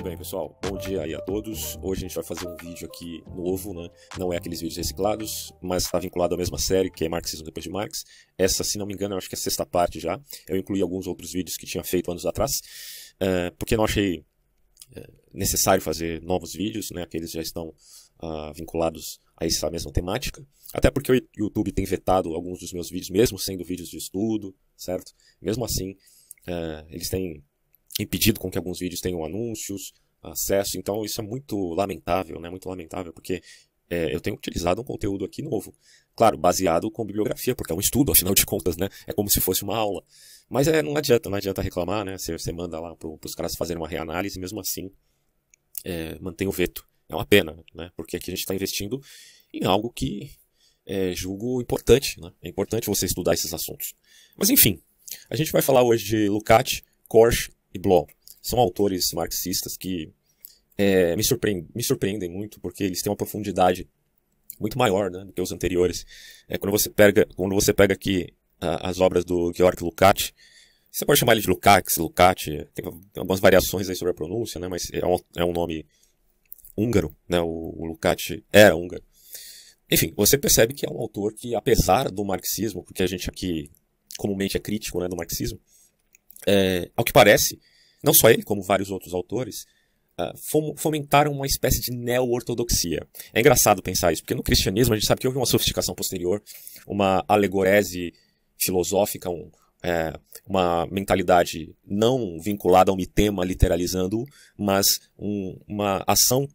Muito bem, pessoal. Bom dia aí a todos. Hoje a gente vai fazer um vídeo aqui novo, né? Não é aqueles vídeos reciclados, mas está vinculado à mesma série, que é Marxismo depois de Marx. Essa, se não me engano, eu acho que é a sexta parte já. Eu incluí alguns outros vídeos que tinha feito anos atrás, eh, porque não achei eh, necessário fazer novos vídeos, né? Aqueles já estão ah, vinculados a essa mesma temática. Até porque o YouTube tem vetado alguns dos meus vídeos, mesmo sendo vídeos de estudo, certo? Mesmo assim, eh, eles têm impedido com que alguns vídeos tenham anúncios, acesso. Então isso é muito lamentável, né? Muito lamentável, porque é, eu tenho utilizado um conteúdo aqui novo. Claro, baseado com bibliografia, porque é um estudo, afinal de contas, né? É como se fosse uma aula. Mas é, não adianta, não adianta reclamar, né? Você, você manda lá para os caras fazerem uma reanálise mesmo assim é, mantém o veto. É uma pena, né? Porque aqui a gente está investindo em algo que é, julgo importante, né? É importante você estudar esses assuntos. Mas enfim, a gente vai falar hoje de Lucati, Korsch e Bloch são autores marxistas que é, me, surpreendem, me, surpreendem muito porque eles têm uma profundidade muito maior né, do que os anteriores. É, quando você pega quando você pega aqui as obras do Georg Lukács, você pode chamar ele de Lukács, Lukács, tem, tem algumas variações aí sobre a pronúncia, né, mas é um, é um nome húngaro, né, o, o Lukács era húngaro. Enfim, você percebe que é um autor que, apesar do marxismo, porque a gente aqui comumente é crítico né, do marxismo, é, ao que parece, não só ele, como vários outros autores, ah, fomentaram uma espécie de neo-ortodoxia. É engraçado pensar isso, porque no cristianismo a gente sabe que houve uma sofisticação posterior, uma alegorese filosófica, um, é, uma mentalidade não vinculada a um tema literalizando, mas um, uma ação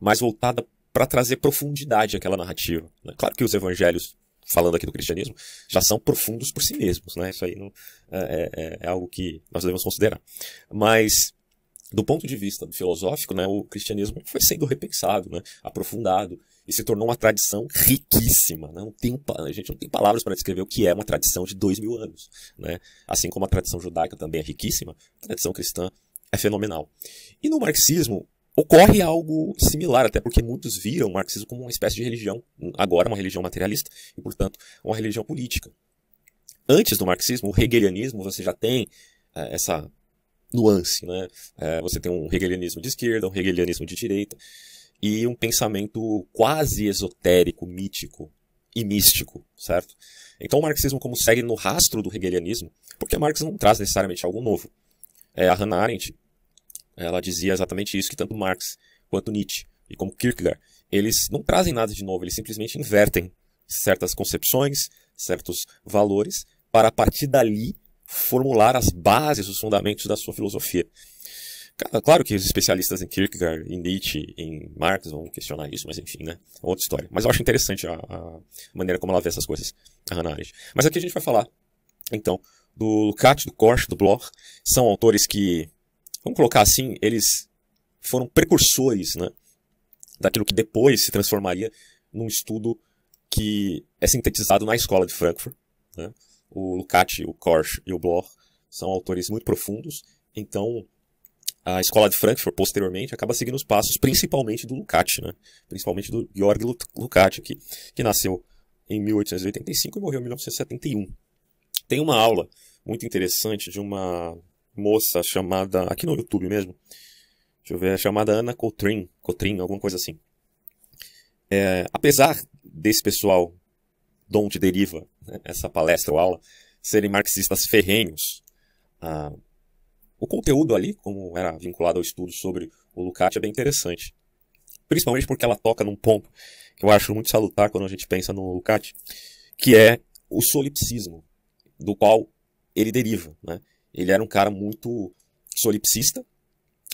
mais voltada para trazer profundidade àquela narrativa. Né? Claro que os evangelhos falando aqui do cristianismo, já são profundos por si mesmos, né? Isso aí não, é, é, é, é algo que nós devemos considerar. Mas do ponto de vista filosófico, né, o cristianismo foi sendo repensado, né, aprofundado e se tornou uma tradição riquíssima. Né? Não tem, a gente não tem palavras para descrever o que é uma tradição de dois mil anos. Né? Assim como a tradição judaica também é riquíssima, a tradição cristã é fenomenal. E no marxismo, ocorre algo similar, até porque muitos viram o marxismo como uma espécie de religião, agora uma religião materialista, e portanto uma religião política. Antes do marxismo, o hegelianismo, você já tem é, essa nuance, né? É, você tem um hegelianismo de esquerda, um hegelianismo de direita, e um pensamento quase esotérico, mítico e místico, certo? Então o marxismo como segue no rastro do hegelianismo, porque Marx não traz necessariamente algo novo. É, a Hannah Arendt ela dizia exatamente isso que tanto Marx quanto Nietzsche e como Kierkegaard, eles não trazem nada de novo, eles simplesmente invertem certas concepções, certos valores, para a partir dali formular as bases, os fundamentos da sua filosofia. Claro que os especialistas em Kierkegaard, em Nietzsche, em Marx vão questionar isso, mas enfim, né? É outra história. Mas eu acho interessante a, a, maneira como ela vê essas coisas, a Hannah Arendt. Mas aqui a gente vai falar, então, do Lukács, do Korsch, do Bloch. São autores que vamos colocar assim, eles foram precursores né, daquilo que depois se transformaria num estudo que é sintetizado na escola de Frankfurt. Né? O Lukács, o Korsch e o Bloch são autores muito profundos, então a escola de Frankfurt, posteriormente, acaba seguindo os passos principalmente do Lukács, né? principalmente do Georg Lukács, que, que nasceu em 1885 e morreu em 1971. Tem uma aula muito interessante de uma moça chamada. Aqui no YouTube mesmo. Deixa eu ver, é chamada Ana Cotrim, Cotrim, alguma coisa assim. É, apesar desse pessoal de onde deriva né, essa palestra ou aula serem marxistas ferrenhos, ah, o conteúdo ali, como era vinculado ao estudo sobre o Lukács, é bem interessante. Principalmente porque ela toca num ponto que eu acho muito salutar quando a gente pensa no Lukács, que é o solipsismo, do qual ele deriva. Né? Ele era um cara muito solipsista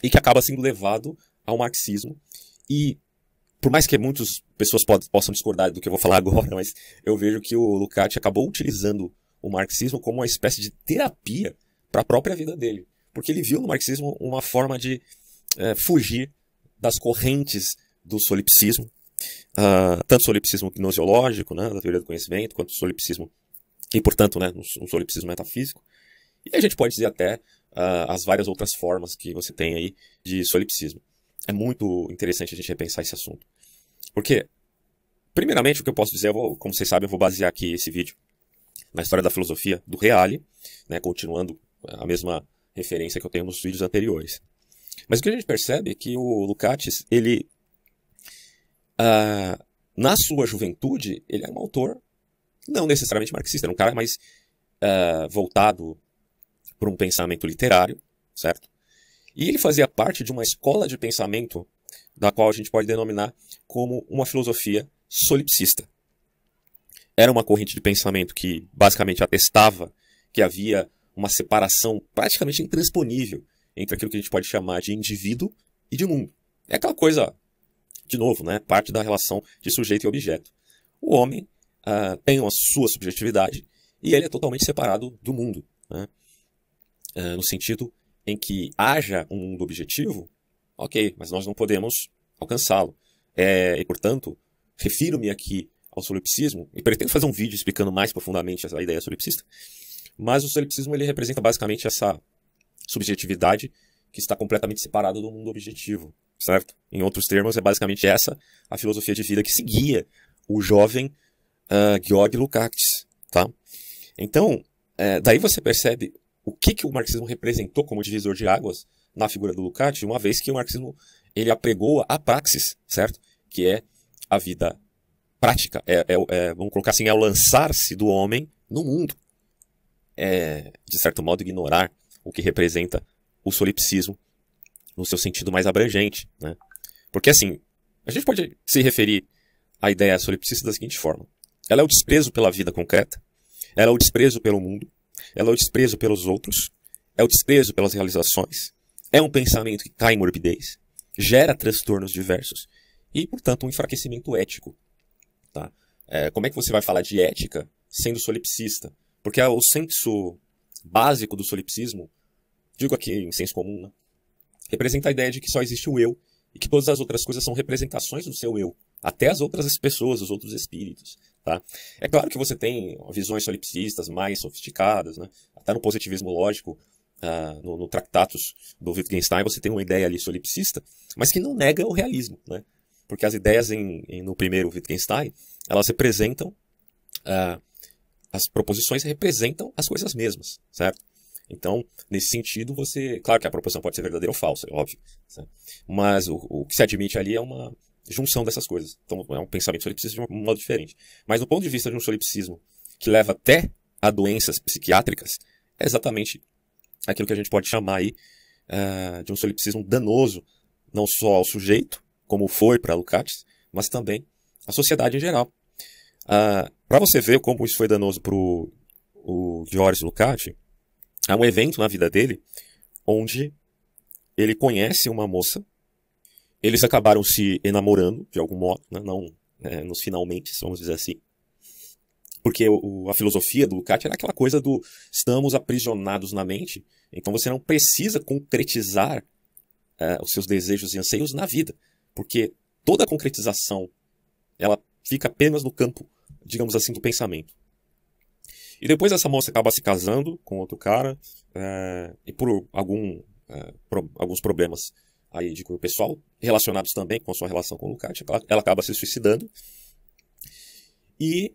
e que acaba sendo levado ao marxismo. E por mais que muitas pessoas possam discordar do que eu vou falar agora, mas eu vejo que o Lukács acabou utilizando o marxismo como uma espécie de terapia para a própria vida dele. Porque ele viu no marxismo uma forma de é, fugir das correntes do solipsismo, uh, tanto solipsismo gnosiológico, né, da teoria do conhecimento, quanto solipsismo, e portanto, né, um solipsismo metafísico, e a gente pode dizer até uh, as várias outras formas que você tem aí de solipsismo. É muito interessante a gente repensar esse assunto. Porque, primeiramente, o que eu posso dizer, eu vou, como vocês sabem, eu vou basear aqui esse vídeo na história da filosofia do Reale, né, continuando a mesma referência que eu tenho nos vídeos anteriores. Mas o que a gente percebe é que o Lukács, ele, ah, na sua juventude, ele é um autor não necessariamente marxista, era um cara mais ah, voltado por um pensamento literário, certo? E ele fazia parte de uma escola de pensamento da qual a gente pode denominar como uma filosofia solipsista. Era uma corrente de pensamento que basicamente atestava que havia uma separação praticamente intransponível entre aquilo que a gente pode chamar de indivíduo e de mundo. É aquela coisa, de novo, né, parte da relação de sujeito e objeto. O homem ah, tem a sua subjetividade e ele é totalmente separado do mundo. Né? uh, no sentido em que haja um mundo objetivo, ok, mas nós não podemos alcançá-lo. É, e, portanto, refiro-me aqui ao solipsismo, e pretendo fazer um vídeo explicando mais profundamente a ideia solipsista, mas o solipsismo ele representa basicamente essa subjetividade que está completamente separada do mundo objetivo, certo? Em outros termos, é basicamente essa a filosofia de vida que seguia o jovem uh, Georg Lukács, tá? Então, é, daí você percebe o que, que o marxismo representou como divisor de águas na figura do Lukács, uma vez que o marxismo ele apregou a praxis, certo? Que é a vida prática, é, é, é vamos colocar assim, é o lançar-se do homem no mundo. É, de certo modo, ignorar o que representa o solipsismo no seu sentido mais abrangente, né? Porque assim, a gente pode se referir à ideia solipsista da seguinte forma: ela é o desprezo pela vida concreta, ela é o desprezo pelo mundo, ela é o desprezo pelos outros, é o desprezo pelas realizações, é um pensamento que cai em morbidez, gera transtornos diversos e, portanto, um enfraquecimento ético. Tá? É, como é que você vai falar de ética sendo solipsista? Porque é o senso básico do solipsismo, digo aqui em senso comum, né? representa a ideia de que só existe o eu e que todas as outras coisas são representações do seu eu, até as outras pessoas, os outros espíritos. Tá? É claro que você tem visões solipsistas mais sofisticadas, né? até no positivismo lógico, uh, no, no Tractatus do Wittgenstein, você tem uma ideia ali solipsista, mas que não nega o realismo. Né? Porque as ideias em, em, no primeiro Wittgenstein, elas representam, uh, as proposições representam as coisas mesmas, certo? Então, nesse sentido, você. Claro que a proposição pode ser verdadeira ou falsa, é óbvio. Certo? Mas o, o que se admite ali é uma junção dessas coisas. Então é um pensamento solipsista de um modo diferente. Mas do ponto de vista de um solipsismo que leva até a doenças psiquiátricas, é exatamente aquilo que a gente pode chamar aí uh, de um solipsismo danoso, não só ao sujeito, como foi para Lukács, mas também à sociedade em geral. Uh, ah, para você ver como isso foi danoso para o Giorgio Lukács, há um evento na vida dele onde ele conhece uma moça eles acabaram se enamorando, de algum modo, né? não é, nos finalmente, vamos dizer assim. Porque o, a filosofia do Lukács era aquela coisa do estamos aprisionados na mente, então você não precisa concretizar é, os seus desejos e anseios na vida, porque toda a concretização ela fica apenas no campo, digamos assim, do pensamento. E depois essa moça acaba se casando com outro cara, é, e por algum, é, pro, alguns problemas aí de cunho pessoal, relacionados também com sua relação com o Lucati. É ela acaba se suicidando. E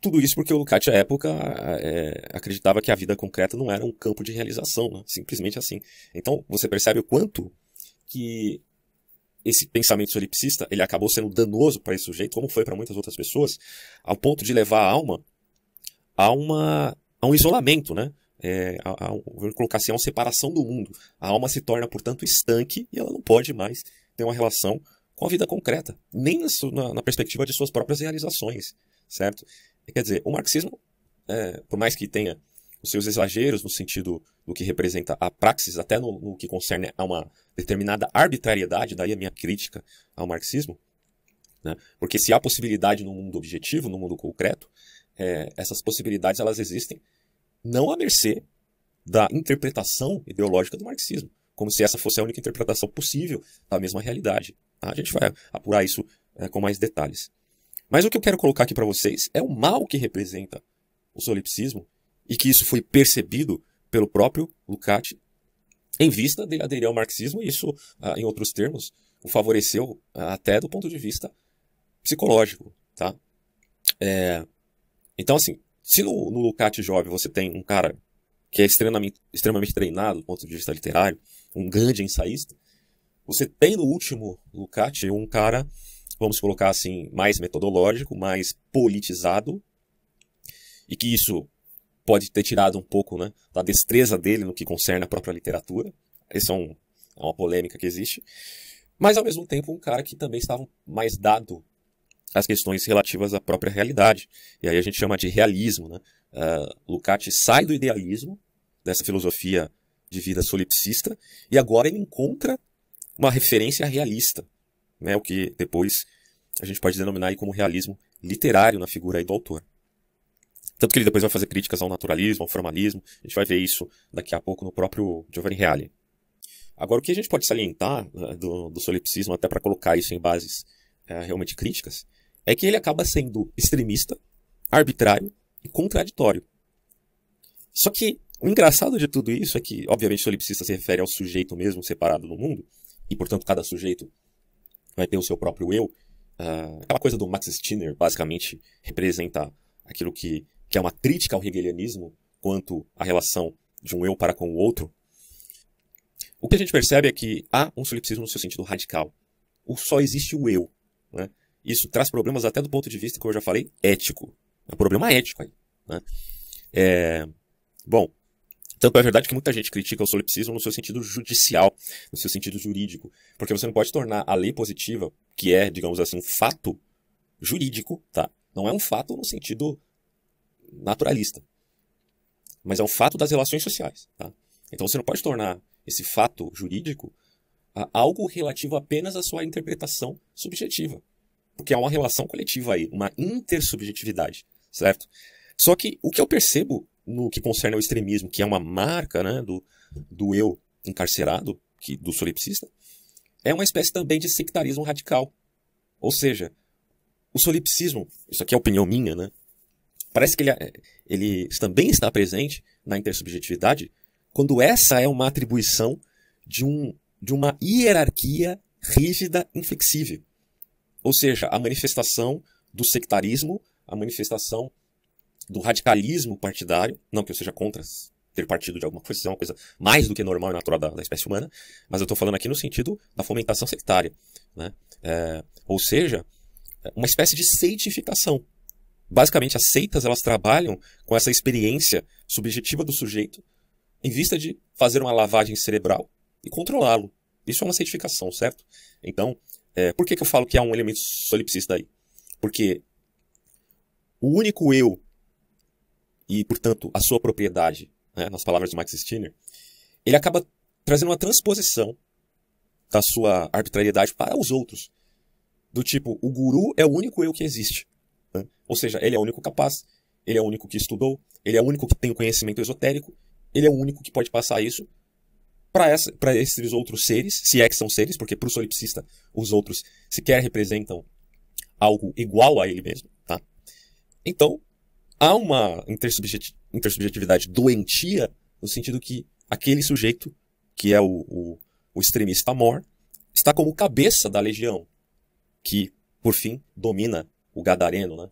tudo isso porque o Lucati, à época, é, acreditava que a vida concreta não era um campo de realização, né? simplesmente assim. Então, você percebe o quanto que esse pensamento solipsista ele acabou sendo danoso para esse sujeito, como foi para muitas outras pessoas, ao ponto de levar a alma a, uma, a um isolamento, né? é, a, a, vamos colocar assim, é uma separação do mundo. A alma se torna, portanto, estanque e ela não pode mais ter uma relação com a vida concreta, nem na, na perspectiva de suas próprias realizações, certo? Quer dizer, o marxismo, é, por mais que tenha os seus exageros no sentido do que representa a praxis, até no, no que concerne a uma determinada arbitrariedade, daí a minha crítica ao marxismo, né? porque se há possibilidade no mundo objetivo, no mundo concreto, é, essas possibilidades elas existem não à mercê da interpretação ideológica do marxismo, como se essa fosse a única interpretação possível da mesma realidade. Tá? A gente vai apurar isso é, com mais detalhes. Mas o que eu quero colocar aqui para vocês é o mal que representa o solipsismo e que isso foi percebido pelo próprio Lucati em vista dele aderir ao marxismo, e isso, ah, em outros termos, o favoreceu ah, até do ponto de vista psicológico. Tá? É, então, assim, se no, no Lucati Jovem você tem um cara que é extremamente, extremamente treinado do ponto de vista literário, um grande ensaísta, você tem no último Lucati um cara, vamos colocar assim, mais metodológico, mais politizado, e que isso pode ter tirado um pouco né, da destreza dele no que concerne a própria literatura. Essa é, um, é uma polêmica que existe. Mas, ao mesmo tempo, um cara que também estava mais dado as questões relativas à própria realidade. E aí a gente chama de realismo. Né? Uh, Lukács sai do idealismo, dessa filosofia de vida solipsista, e agora ele encontra uma referência realista, né? o que depois a gente pode denominar como realismo literário na figura do autor. Tanto que ele depois vai fazer críticas ao naturalismo, ao formalismo, a gente vai ver isso daqui a pouco no próprio Giovanni Reale. Agora, o que a gente pode salientar ah, do, do solipsismo, até para colocar isso em bases é, realmente críticas, é que ele acaba sendo extremista, arbitrário e contraditório. Só que o engraçado de tudo isso é que, obviamente, o solipsista se refere ao sujeito mesmo separado do mundo, e portanto cada sujeito vai ter o seu próprio eu. Uh, aquela coisa do Max Stirner basicamente representa aquilo que, que é uma crítica ao hegelianismo quanto à relação de um eu para com o outro. O que a gente percebe é que há um solipsismo no seu sentido radical. O só existe o eu. Né? Isso traz problemas até do ponto de vista, como eu já falei, ético. É um problema ético aí. Né? É... Bom, tanto é verdade que muita gente critica o solipsismo no seu sentido judicial, no seu sentido jurídico, porque você não pode tornar a lei positiva, que é, digamos assim, um fato jurídico, tá? Não é um fato no sentido naturalista, mas é um fato das relações sociais, tá? Então você não pode tornar esse fato jurídico algo relativo apenas à sua interpretação subjetiva. Porque há é uma relação coletiva aí, uma intersubjetividade, certo? Só que o que eu percebo no que concerne ao extremismo, que é uma marca né, do, do eu encarcerado, que, do solipsista, é uma espécie também de sectarismo radical. Ou seja, o solipsismo, isso aqui é opinião minha, né? Parece que ele, eh, ele também está presente na intersubjetividade quando essa é uma atribuição de, um, de uma hierarquia rígida, inflexível. Ou seja, a manifestação do sectarismo, a manifestação do radicalismo partidário, não que eu seja contra ter partido de alguma coisa, é uma coisa mais do que normal e natural da, da espécie humana, mas eu estou falando aqui no sentido da fomentação sectária. Né? É, ou seja, uma espécie de seitificação. Basicamente, as seitas elas trabalham com essa experiência subjetiva do sujeito em vista de fazer uma lavagem cerebral e controlá-lo. Isso é uma certificação, certo? Então, é, por que, que eu falo que há um elemento solipsista aí? Porque o único eu e, portanto, a sua propriedade, né, nas palavras de Max Stirner, ele acaba trazendo uma transposição da sua arbitrariedade para os outros. Do tipo, o guru é o único eu que existe. Né? Ou seja, ele é o único capaz, ele é o único que estudou, ele é o único que tem o conhecimento esotérico, ele é o único que pode passar isso para esses outros seres, se é que são seres, porque para o solipsista os outros sequer representam algo igual a ele mesmo, tá? Então, há uma intersubjeti intersubjetividade doentia, no sentido que aquele sujeito, que é o, o, o extremista mor, está como cabeça da legião, que, por fim, domina o gadareno, né?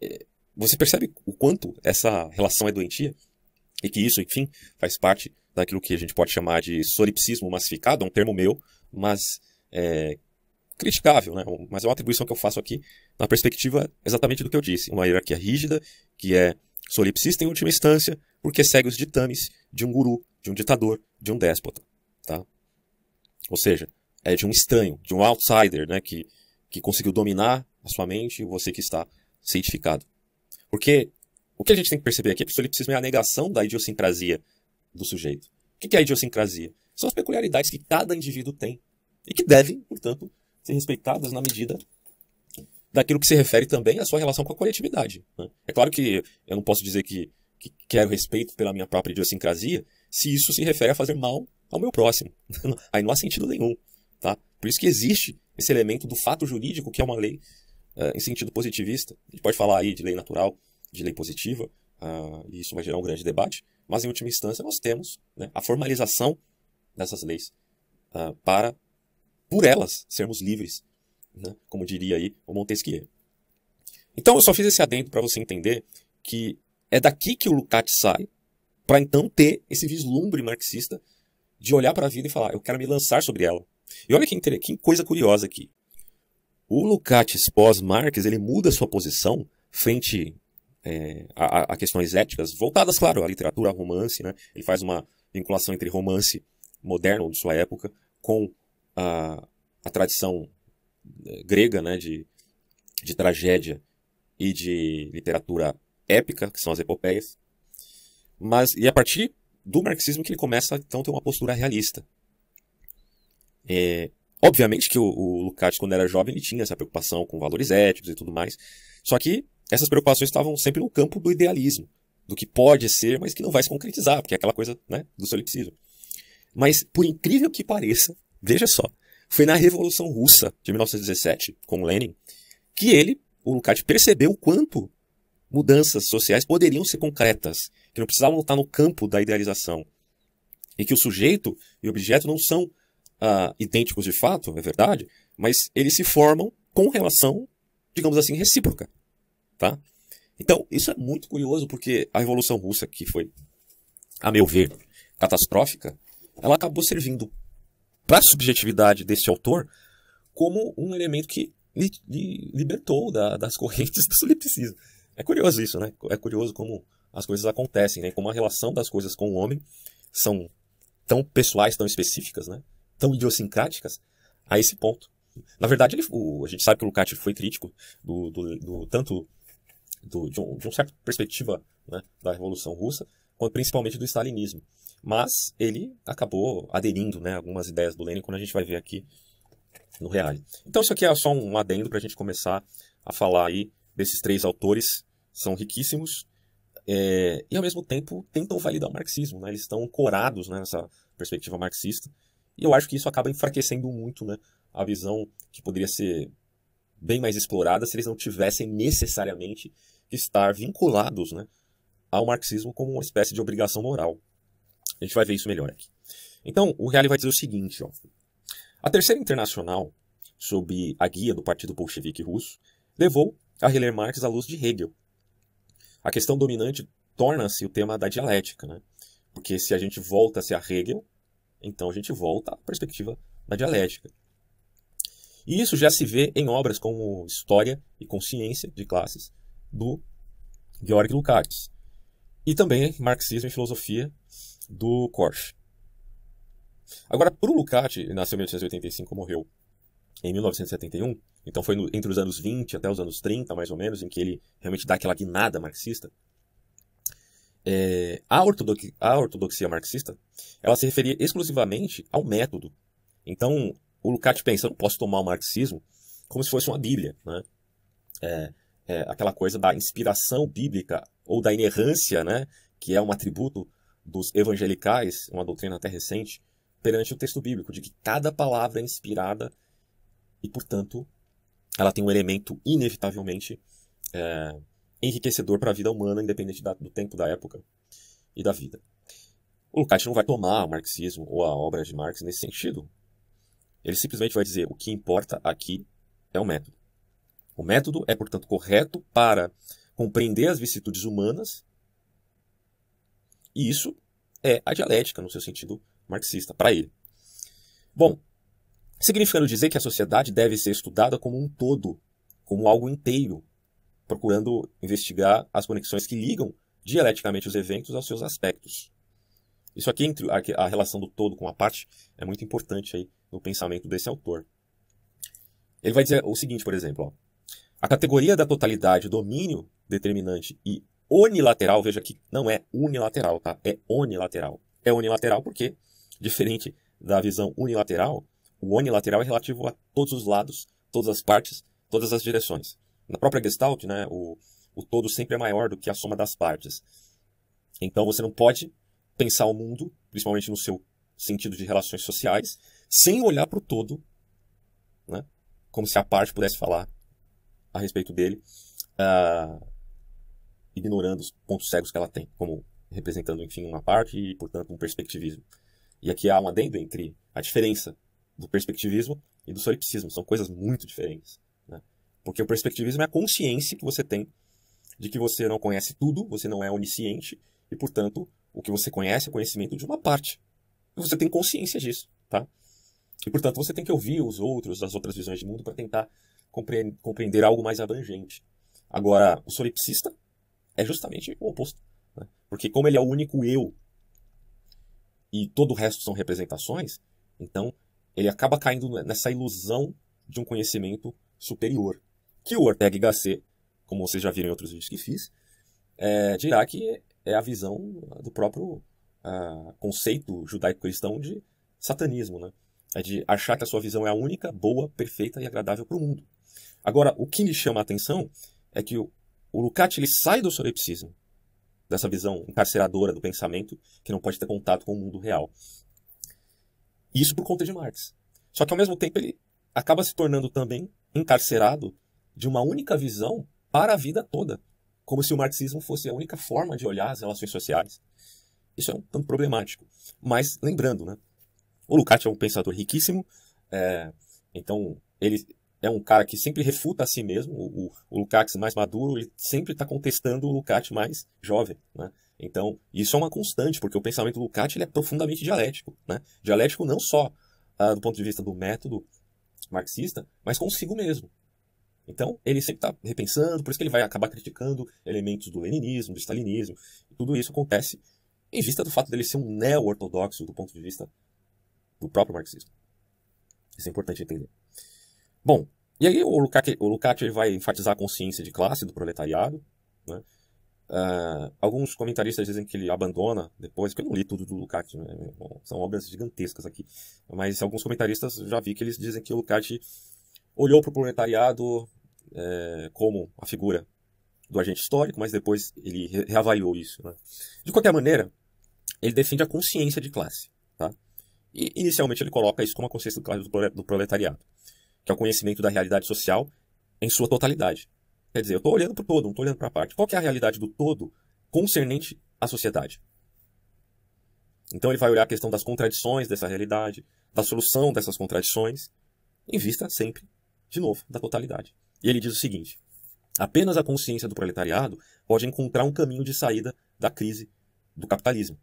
É, você percebe o quanto essa relação é doentia? E que isso, enfim, faz parte daquilo que a gente pode chamar de solipsismo massificado, é um termo meu, mas é, criticável, né? mas é uma atribuição que eu faço aqui na perspectiva exatamente do que eu disse. Uma hierarquia rígida, que é solipsista em última instância, porque segue os ditames de um guru, de um ditador, de um déspota. Tá? Ou seja, é de um estranho, de um outsider, né? que, que conseguiu dominar a sua mente e você que está cientificado. Porque o que a gente tem que perceber aqui é que o solipsismo é a negação da idiosincrasia do sujeito. O que é a idiosincrasia? São as peculiaridades que cada indivíduo tem e que devem, portanto, ser respeitadas na medida daquilo que se refere também à sua relação com a coletividade. Né? É claro que eu não posso dizer que, que quero respeito pela minha própria idiosincrasia se isso se refere a fazer mal ao meu próximo. Aí não há sentido nenhum. Tá? Por isso que existe esse elemento do fato jurídico, que é uma lei uh, em sentido positivista. A gente pode falar aí de lei natural, de lei positiva, uh, e isso vai gerar um grande debate, mas em última instância nós temos né, a formalização dessas leis uh, para, por elas, sermos livres, né, como diria aí o Montesquieu. Então eu só fiz esse adendo para você entender que é daqui que o Lukács sai para então ter esse vislumbre marxista de olhar para a vida e falar, eu quero me lançar sobre ela. E olha que, que coisa curiosa aqui. O Lukács pós-Marx ele muda sua posição frente é, a, a, questões éticas, voltadas, claro, à literatura, ao romance, né? Ele faz uma vinculação entre romance moderno, de sua época, com a, a tradição é, grega, né, de, de tragédia e de literatura épica, que são as epopeias. Mas, e a partir do marxismo que ele começa, então, a ter uma postura realista. É, obviamente que o, o Lukács, quando era jovem, ele tinha essa preocupação com valores éticos e tudo mais, só que essas preocupações estavam sempre no campo do idealismo, do que pode ser, mas que não vai se concretizar, porque é aquela coisa né, do solipsismo. Mas, por incrível que pareça, veja só, foi na Revolução Russa de 1917, com Lenin, que ele, o Lukács, percebeu o quanto mudanças sociais poderiam ser concretas, que não precisavam estar no campo da idealização, e que o sujeito e o objeto não são ah, idênticos de fato, é verdade, mas eles se formam com relação, digamos assim, recíproca. Tá? Então, isso é muito curioso porque a Revolução Russa, que foi, a meu ver, catastrófica, ela acabou servindo para a subjetividade desse autor como um elemento que li, li, libertou da, das correntes do solipsismo. É curioso isso, né? É curioso como as coisas acontecem, né? Como a relação das coisas com o homem são tão pessoais, tão específicas, né? Tão idiosincráticas a esse ponto. Na verdade, ele, o, a gente sabe que o Lukács foi crítico do, do, do tanto do, de, um, de uma certa perspectiva né, da Revolução Russa, principalmente do stalinismo. Mas ele acabou aderindo né, algumas ideias do Lenin, quando a gente vai ver aqui no real. Então, isso aqui é só um adendo para a gente começar a falar aí desses três autores, são riquíssimos, é, e ao mesmo tempo tentam validar o marxismo, né? eles estão corados né, nessa perspectiva marxista, e eu acho que isso acaba enfraquecendo muito né, a visão que poderia ser bem mais explorada se eles não tivessem necessariamente estar vinculados né, ao marxismo como uma espécie de obrigação moral. A gente vai ver isso melhor aqui. Então, o Reale vai dizer o seguinte: ó, a Terceira Internacional, sob a guia do Partido Bolchevique Russo, levou a reler Marx à luz de Hegel. A questão dominante torna-se o tema da dialética, né? porque se a gente volta-se a Hegel, então a gente volta à perspectiva da dialética. E isso já se vê em obras como História e Consciência de Classes, do Georg Lukács. E também Marxismo e Filosofia, do Korsch. Agora, para o Lukács, nasceu em 1885 morreu em 1971, então foi no, entre os anos 20 até os anos 30, mais ou menos, em que ele realmente dá aquela guinada marxista. É, a, ortodoxia, a ortodoxia marxista ela se referia exclusivamente ao método. Então, o Lukács pensa, posso tomar o marxismo como se fosse uma bíblia. Né? É, é, aquela coisa da inspiração bíblica ou da inerrância, né, que é um atributo dos evangelicais, uma doutrina até recente, perante o texto bíblico, de que cada palavra é inspirada e, portanto, ela tem um elemento inevitavelmente é, enriquecedor para a vida humana, independente da, do tempo, da época e da vida. O Lukács não vai tomar o marxismo ou a obra de Marx nesse sentido. Ele simplesmente vai dizer o que importa aqui é o método. O método é, portanto, correto para compreender as vicissitudes humanas, e isso é a dialética, no seu sentido marxista, para ele. Bom, significando dizer que a sociedade deve ser estudada como um todo, como algo inteiro, procurando investigar as conexões que ligam dialeticamente os eventos aos seus aspectos. Isso aqui entre a relação do todo com a parte é muito importante aí no pensamento desse autor. Ele vai dizer o seguinte, por exemplo, ó, a categoria da totalidade, domínio determinante e unilateral, veja que não é unilateral, tá? É unilateral. É unilateral porque, diferente da visão unilateral, o unilateral é relativo a todos os lados, todas as partes, todas as direções. Na própria Gestalt, né, o, o todo sempre é maior do que a soma das partes. Então você não pode pensar o mundo, principalmente no seu sentido de relações sociais, sem olhar para o todo, né? como se a parte pudesse falar a respeito dele, uh, ignorando os pontos cegos que ela tem, como representando, enfim, uma parte e, portanto, um perspectivismo. E aqui há um adendo entre a diferença do perspectivismo e do solipsismo. São coisas muito diferentes. Né? Porque o perspectivismo é a consciência que você tem de que você não conhece tudo, você não é onisciente, e, portanto, o que você conhece é o conhecimento de uma parte. E você tem consciência disso, tá? E, portanto, você tem que ouvir os outros, as outras visões de mundo para tentar compreender algo mais abrangente. Agora, o solipsista é justamente o oposto. Né? Porque, como ele é o único eu e todo o resto são representações, então ele acaba caindo nessa ilusão de um conhecimento superior. Que o Ortega y Gasset, como vocês já viram em outros vídeos que fiz, é, dirá que é a visão do próprio uh, conceito judaico-cristão de satanismo, né? É de achar que a sua visão é a única, boa, perfeita e agradável para o mundo. Agora, o que me chama a atenção é que o, o Lukács ele sai do solipsismo, dessa visão encarceradora do pensamento que não pode ter contato com o mundo real. Isso por conta de Marx. Só que ao mesmo tempo ele acaba se tornando também encarcerado de uma única visão para a vida toda, como se o marxismo fosse a única forma de olhar as relações sociais. Isso é um tanto problemático. Mas lembrando, né? O Lukács é um pensador riquíssimo, é, então ele é um cara que sempre refuta a si mesmo. O, o, Lukács mais maduro, ele sempre está contestando o Lukács mais jovem, né? Então, isso é uma constante, porque o pensamento do Lukács ele é profundamente dialético, né? Dialético não só ah, do ponto de vista do método marxista, mas consigo mesmo. Então, ele sempre está repensando, por isso que ele vai acabar criticando elementos do leninismo, do stalinismo, tudo isso acontece em vista do fato dele ser um neo-ortodoxo do ponto de vista do próprio marxismo. Isso é importante entender. Bom, e aí o Lukács, o Lukács vai enfatizar a consciência de classe do proletariado. Né? Uh, alguns comentaristas dizem que ele abandona depois, porque eu não li tudo do Lukács, né? Bom, são obras gigantescas aqui. Mas alguns comentaristas já vi que eles dizem que o Lukács olhou para o proletariado é, como a figura do agente histórico, mas depois ele reavaliou isso. Né? De qualquer maneira, ele defende a consciência de classe. Tá? E inicialmente ele coloca isso como a consciência de classe do proletariado que é o conhecimento da realidade social em sua totalidade. Quer dizer, eu estou olhando para o todo, não estou olhando para a parte. Qual é a realidade do todo concernente à sociedade? Então ele vai olhar a questão das contradições dessa realidade, da solução dessas contradições, em vista sempre, de novo, da totalidade. E ele diz o seguinte: apenas a consciência do proletariado pode encontrar um caminho de saída da crise do capitalismo.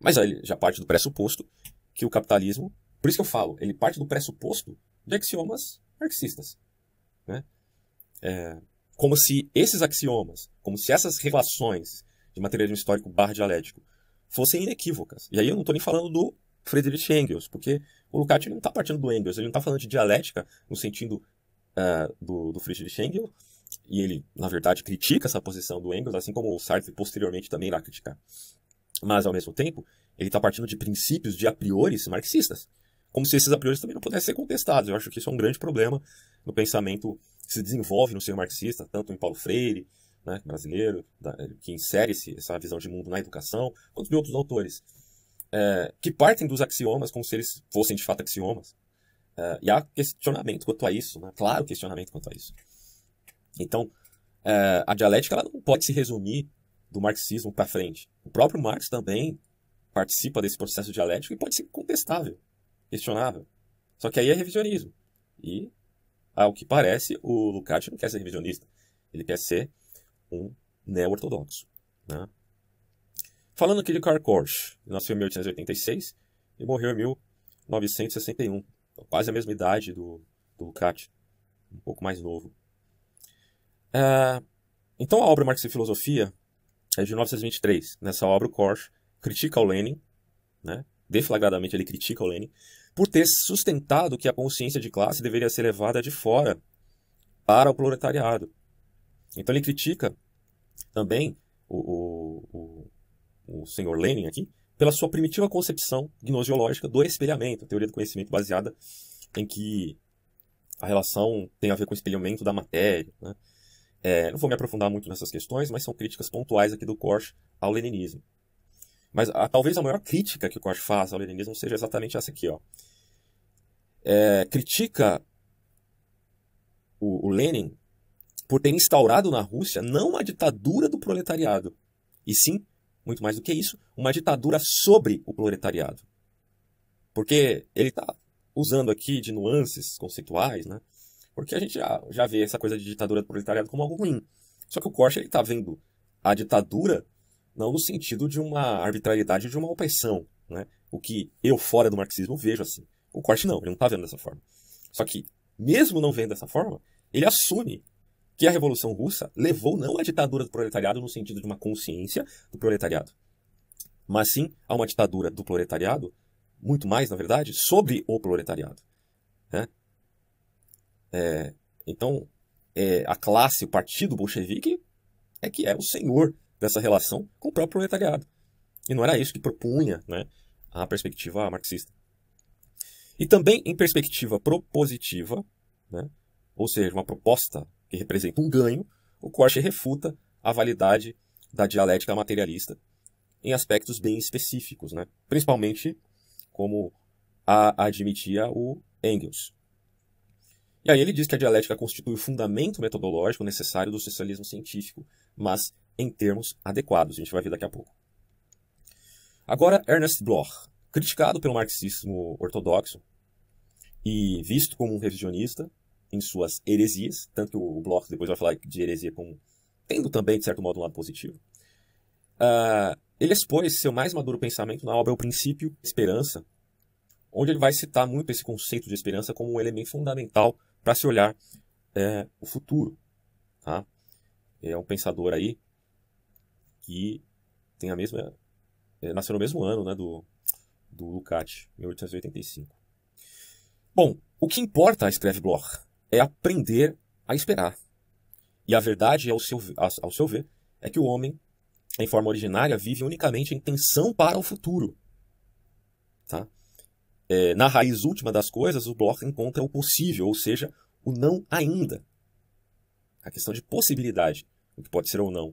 Mas aí ele já parte do pressuposto que o capitalismo, por isso que eu falo, ele parte do pressuposto de axiomas marxistas. Né? É, como se esses axiomas, como se essas relações de materialismo histórico barra dialético fossem inequívocas. E aí eu não estou nem falando do Friedrich Engels, porque o Lukács não está partindo do Engels, ele não está falando de dialética no sentido uh, do, do Friedrich Engels, e ele, na verdade, critica essa posição do Engels, assim como o Sartre posteriormente também irá criticar. Mas, ao mesmo tempo, ele está partindo de princípios de a priori marxistas como se esses a priori também não pudessem ser contestados. Eu acho que isso é um grande problema no pensamento que se desenvolve no ser marxista, tanto em Paulo Freire, né, brasileiro, da, eh, que insere essa visão de mundo na educação, quanto em outros autores, é, que partem dos axiomas como se eles fossem de fato axiomas. É, e há questionamento quanto a isso, né? claro questionamento quanto a isso. Então, é, a dialética ela não pode se resumir do marxismo para frente. O próprio Marx também participa desse processo dialético e pode ser contestável questionável. Só que aí é revisionismo. E, ao que parece, o Lukács não quer ser revisionista. Ele quer ser um neo-ortodoxo. Né? Falando aqui de Karl Korsch, nasceu em 1886 e morreu em 1961. Então, quase a mesma idade do, do Lukács. Um pouco mais novo. É, então, a obra Marx e Filosofia é de 1923. Nessa obra, o Korsch critica o Lenin, né? deflagradamente ele critica o Lenin, por ter sustentado que a consciência de classe deveria ser levada de fora para o proletariado. Então ele critica também o, o, o, o senhor Lenin aqui pela sua primitiva concepção gnosiológica do espelhamento, a teoria do conhecimento baseada em que a relação tem a ver com o espelhamento da matéria. Né? É, não vou me aprofundar muito nessas questões, mas são críticas pontuais aqui do Korsch ao leninismo. Mas a, talvez a maior crítica que o Korsch faz ao leninismo seja exatamente essa aqui. Ó é, critica o, o Lenin por ter instaurado na Rússia não a ditadura do proletariado, e sim, muito mais do que isso, uma ditadura sobre o proletariado. Porque ele está usando aqui de nuances conceituais, né? Porque a gente já, já vê essa coisa de ditadura do proletariado como algo ruim. Só que o Korsh está vendo a ditadura não no sentido de uma arbitrariedade de uma opressão, né? O que eu, fora do marxismo, vejo assim. O corte não, ele não está vendo dessa forma. Só que, mesmo não vendo dessa forma, ele assume que a Revolução Russa levou não à ditadura do proletariado no sentido de uma consciência do proletariado, mas sim a uma ditadura do proletariado, muito mais, na verdade, sobre o proletariado. Né? É, então, é, a classe, o partido bolchevique, é que é o senhor dessa relação com o próprio proletariado. E não era isso que propunha né, a perspectiva marxista. E também em perspectiva propositiva, né? ou seja, uma proposta que representa um ganho, o Corte refuta a validade da dialética materialista em aspectos bem específicos, né? principalmente como a admitia o Engels. E aí ele diz que a dialética constitui o fundamento metodológico necessário do socialismo científico, mas em termos adequados. A gente vai ver daqui a pouco. Agora, Ernest Bloch, criticado pelo marxismo ortodoxo, e visto como um revisionista em suas heresias, tanto que o Bloch depois vai falar de heresia como tendo também, de certo modo, um lado positivo. Uh, ele expôs seu mais maduro pensamento na obra O Princípio Esperança, onde ele vai citar muito esse conceito de esperança como um elemento fundamental para se olhar é, o futuro. Tá? É um pensador aí que tem a mesma, é, nasceu no mesmo ano né, do, do Lukács, 1885. Bom, o que importa, escreve Bloch, é aprender a esperar. E a verdade, ao é seu, ao seu ver, é que o homem, em forma originária, vive unicamente em tensão para o futuro. Tá? É, na raiz última das coisas, o Bloch encontra o possível, ou seja, o não ainda. A questão de possibilidade, o que pode ser ou não.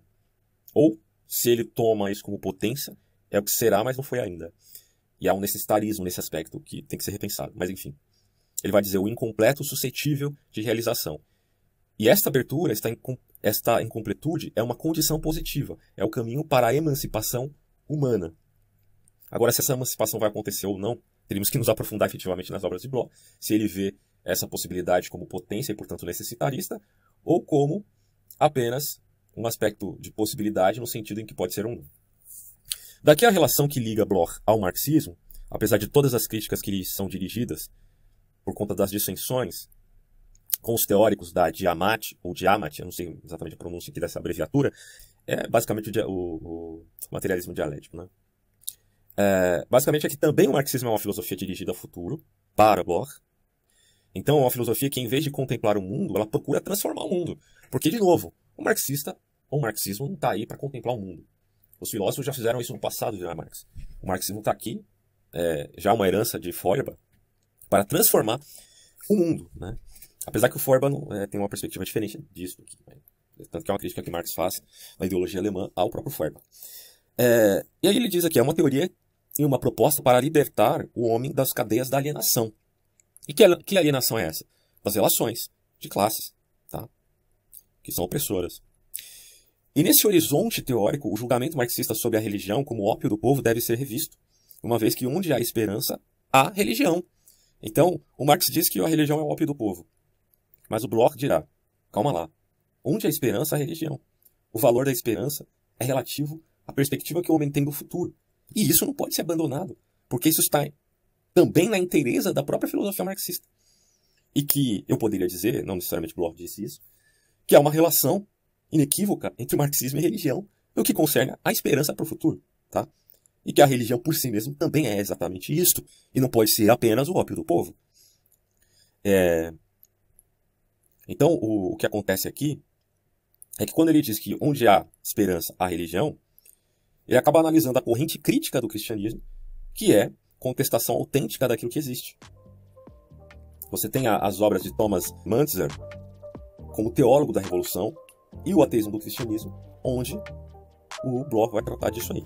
Ou, se ele toma isso como potência, é o que será, mas não foi ainda. E há um necessitarismo nesse aspecto que tem que ser repensado. Mas, enfim. Ele vai dizer o incompleto suscetível de realização. E esta abertura, esta, incom esta incompletude, é uma condição positiva, é o caminho para a emancipação humana. Agora, se essa emancipação vai acontecer ou não, teríamos que nos aprofundar efetivamente nas obras de Bloch, se ele vê essa possibilidade como potência e, portanto, necessitarista, ou como apenas um aspecto de possibilidade no sentido em que pode ser um. Daqui a relação que liga Bloch ao marxismo, apesar de todas as críticas que lhe são dirigidas, por conta das dissensões com os teóricos da Diamat, ou Diamat, eu não sei exatamente a pronúncia aqui dessa abreviatura, é basicamente o, o, o materialismo dialético. Né? É, basicamente é que também o marxismo é uma filosofia dirigida ao futuro, para Bloch. Então é uma filosofia que, em vez de contemplar o mundo, ela procura transformar o mundo. Porque, de novo, o marxista, ou o marxismo, não está aí para contemplar o mundo. Os filósofos já fizeram isso no passado, dirá Marx. O marxismo está aqui, é, já é uma herança de Feuerbach, para transformar o mundo, né? Apesar que o Forba não, é, tem uma perspectiva diferente disso, aqui, né? tanto que é uma crítica que Marx faz na ideologia alemã ao próprio Forba. É, e aí ele diz aqui, é uma teoria e uma proposta para libertar o homem das cadeias da alienação. E que, que alienação é essa? Das relações de classes, tá? que são opressoras. E nesse horizonte teórico, o julgamento marxista sobre a religião como ópio do povo deve ser revisto, uma vez que onde há esperança, há religião. Então, o Marx diz que a religião é o ópio do povo. Mas o Bloch dirá: calma lá. Onde a esperança, é a religião? O valor da esperança é relativo à perspectiva que o homem tem do futuro. E isso não pode ser abandonado, porque isso está também na inteireza da própria filosofia marxista. E que eu poderia dizer, não necessariamente Bloch disse isso, que há uma relação inequívoca entre marxismo e religião, no que concerne a esperança para o futuro. Tá? e que a religião por si mesma também é exatamente isto, e não pode ser apenas o ópio do povo. É... Então, o, o que acontece aqui é que quando ele diz que onde há esperança, há religião, ele acaba analisando a corrente crítica do cristianismo, que é contestação autêntica daquilo que existe. Você tem a, as obras de Thomas Mantzer como teólogo da revolução e o ateísmo do cristianismo, onde o Bloch vai tratar disso aí.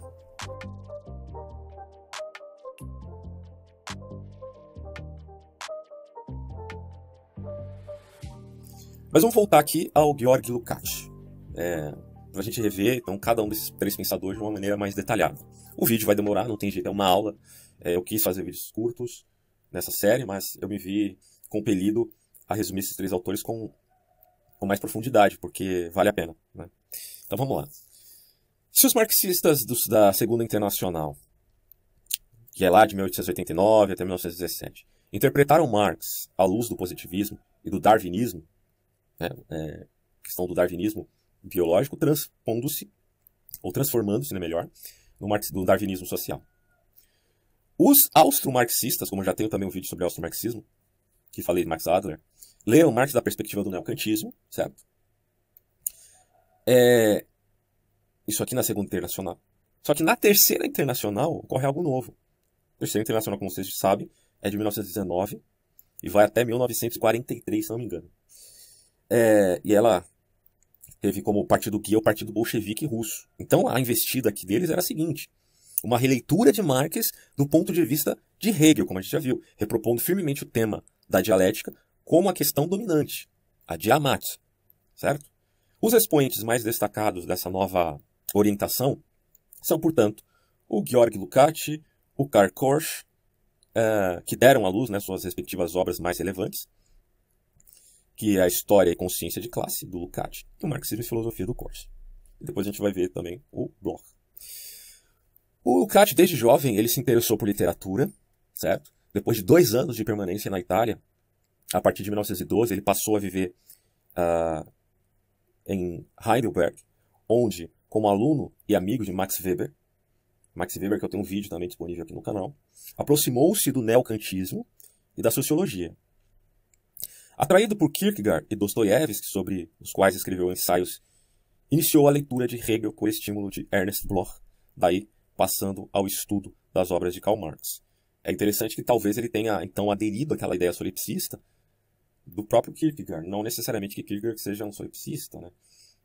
Mas vamos voltar aqui ao Georg Lukács. É, para a gente rever, então, cada um desses três pensadores de uma maneira mais detalhada. O vídeo vai demorar, não tem jeito, é uma aula. É, eu quis fazer vídeos curtos nessa série, mas eu me vi compelido a resumir esses três autores com, com mais profundidade, porque vale a pena. Né? Então vamos lá. Se os marxistas da Segunda Internacional, que é lá de 1889 até 1917, interpretaram Marx à luz do positivismo e do darwinismo, né, é, questão do darwinismo biológico, transpondo-se, ou transformando-se, né, melhor, no, no darwinismo social. Os austromarxistas, como eu já tenho também um vídeo sobre austromarxismo, que falei de Max Adler, leiam Marx da perspectiva do neocantismo, certo? É, isso aqui na segunda internacional. Só que na terceira internacional ocorre algo novo. A terceira internacional, como vocês sabem, é de 1919 e vai até 1943, se não me engano. É, e ela teve como partido que o partido bolchevique russo. Então a investida aqui deles era a seguinte: uma releitura de Marx do ponto de vista de Hegel, como a gente já viu, repropondo firmemente o tema da dialética como a questão dominante, a diamat, certo? Os expoentes mais destacados dessa nova orientação são, portanto, o Georg Lukács, o Karl Korsch, uh, que deram à luz né, suas respectivas obras mais relevantes, que é a História e Consciência de Classe, do Lukács, e o Marxismo e Filosofia do Corso. E depois a gente vai ver também o Bloch. O Lukács, desde jovem, ele se interessou por literatura, certo? Depois de dois anos de permanência na Itália, a partir de 1912, ele passou a viver uh, em Heidelberg, onde, como aluno e amigo de Max Weber, Max Weber, que eu tenho um vídeo também disponível aqui no canal, aproximou-se do neocantismo e da sociologia, Atraído por Kierkegaard e Dostoiévski, sobre os quais escreveu ensaios, iniciou a leitura de Hegel com o estímulo de Ernest Bloch, daí passando ao estudo das obras de Karl Marx. É interessante que talvez ele tenha então aderido àquela ideia solipsista do próprio Kierkegaard, não necessariamente que Kierkegaard seja um solipsista, né?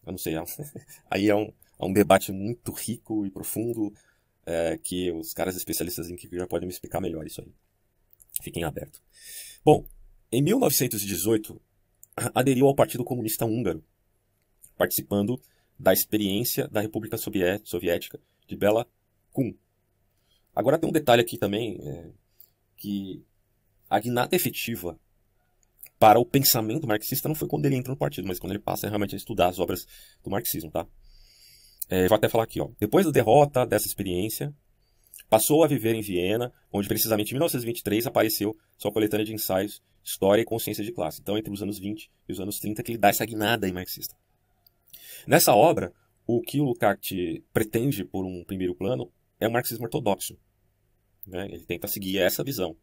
Eu não sei, é um... aí é um, é um debate muito rico e profundo é, que os caras especialistas em Kierkegaard podem me explicar melhor isso aí. Fiquem abertos. Bom, em 1918, aderiu ao Partido Comunista Húngaro, participando da experiência da República Soviética de Bela Kun. Agora tem um detalhe aqui também, é, que a guinada efetiva para o pensamento marxista não foi quando ele entra no partido, mas quando ele passa realmente a estudar as obras do marxismo, tá? É, vou até falar aqui, ó. Depois da derrota dessa experiência, passou a viver em Viena, onde precisamente em 1923 apareceu sua coletânea de ensaios História e Consciência de Classe. Então, entre os anos 20 e os anos 30, que ele dá essa guinada em marxista. Nessa obra, o que o Lukács pretende por um primeiro plano é o marxismo ortodoxo. Né? Ele tenta seguir essa visão.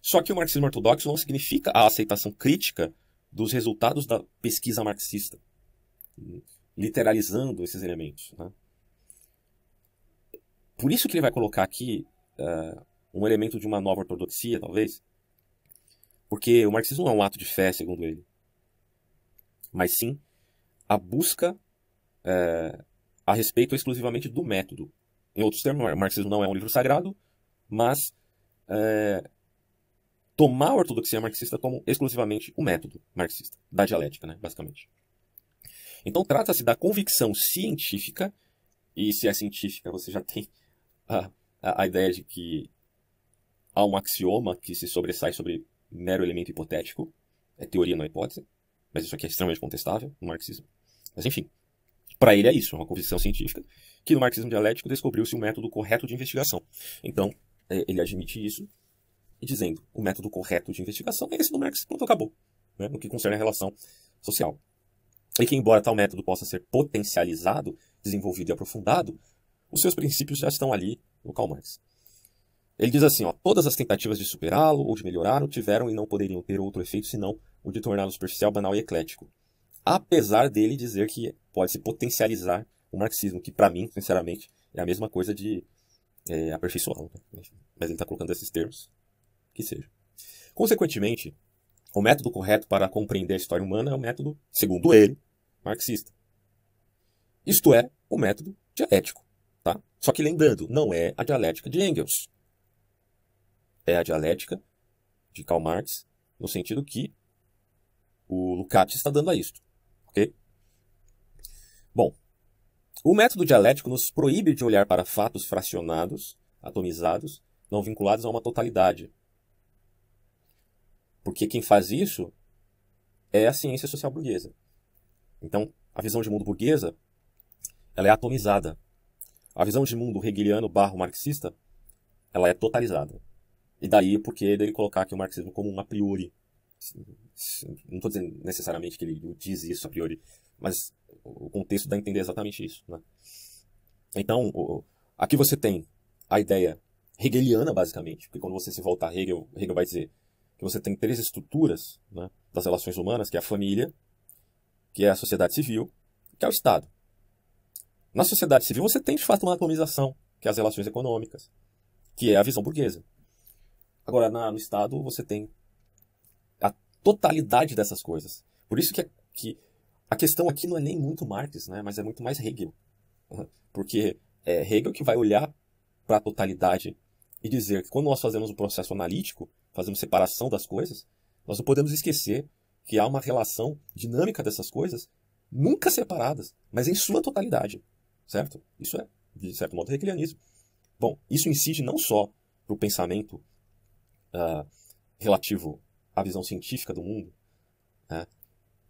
Só que o marxismo ortodoxo não significa a aceitação crítica dos resultados da pesquisa marxista, literalizando esses elementos. Né? Por isso que ele vai colocar aqui uh, um elemento de uma nova ortodoxia, talvez, porque o marxismo não é um ato de fé, segundo ele, mas sim a busca é, a respeito exclusivamente do método. Em outros termos, o marxismo não é um livro sagrado, mas é, tomar a ortodoxia marxista como exclusivamente o método marxista, da dialética, né, basicamente. Então, trata-se da convicção científica, e se é científica, você já tem a, a, a ideia de que há um axioma que se sobressai sobre mero elemento hipotético, é teoria, não é hipótese, mas isso aqui é extremamente contestável no marxismo. Mas enfim, para ele é isso, é uma convicção científica, que no marxismo dialético descobriu-se o um método correto de investigação. Então, é, ele admite isso, dizendo o método correto de investigação é esse do Marx, pronto, acabou, né? no que concerne a relação social. E que, embora tal método possa ser potencializado, desenvolvido e aprofundado, os seus princípios já estão ali no Karl Marx. Ele diz assim, ó, todas as tentativas de superá-lo ou de melhorá-lo tiveram e não poderiam ter outro efeito senão o de torná-lo superficial, banal e eclético. Apesar dele dizer que pode se potencializar o marxismo, que para mim, sinceramente, é a mesma coisa de é, aperfeiçoá-lo. Né? Mas ele está colocando esses termos, que seja. Consequentemente, o método correto para compreender a história humana é o método, segundo ele, marxista. Isto é, o método dialético. Tá? Só que lembrando, não é a dialética de Engels é a dialética de Karl Marx, no sentido que o Lukács está dando a isto, ok? Bom, o método dialético nos proíbe de olhar para fatos fracionados, atomizados, não vinculados a uma totalidade. Porque quem faz isso é a ciência social burguesa. Então, a visão de mundo burguesa ela é atomizada. A visão de mundo hegeliano barro marxista ela é totalizada. E daí porque ele colocar aqui o marxismo como um a priori. Não estou dizendo necessariamente que ele diz isso a priori, mas o contexto dá a entender exatamente isso. Né? Então, aqui você tem a ideia hegeliana, basicamente, porque quando você se voltar a Hegel, Hegel vai dizer que você tem três estruturas né, das relações humanas, que é a família, que é a sociedade civil, que é o Estado. Na sociedade civil você tem, de fato, uma atomização, que é as relações econômicas, que é a visão burguesa. Agora, na, no Estado, você tem a totalidade dessas coisas. Por isso que, a, que a questão aqui não é nem muito Marx, né? mas é muito mais Hegel. Porque é Hegel que vai olhar para a totalidade e dizer que quando nós fazemos um processo analítico, fazemos separação das coisas, nós não podemos esquecer que há uma relação dinâmica dessas coisas nunca separadas, mas em sua totalidade, certo? Isso é, de certo modo, hegelianismo. Bom, isso incide não só para o pensamento uh, relativo à visão científica do mundo, né,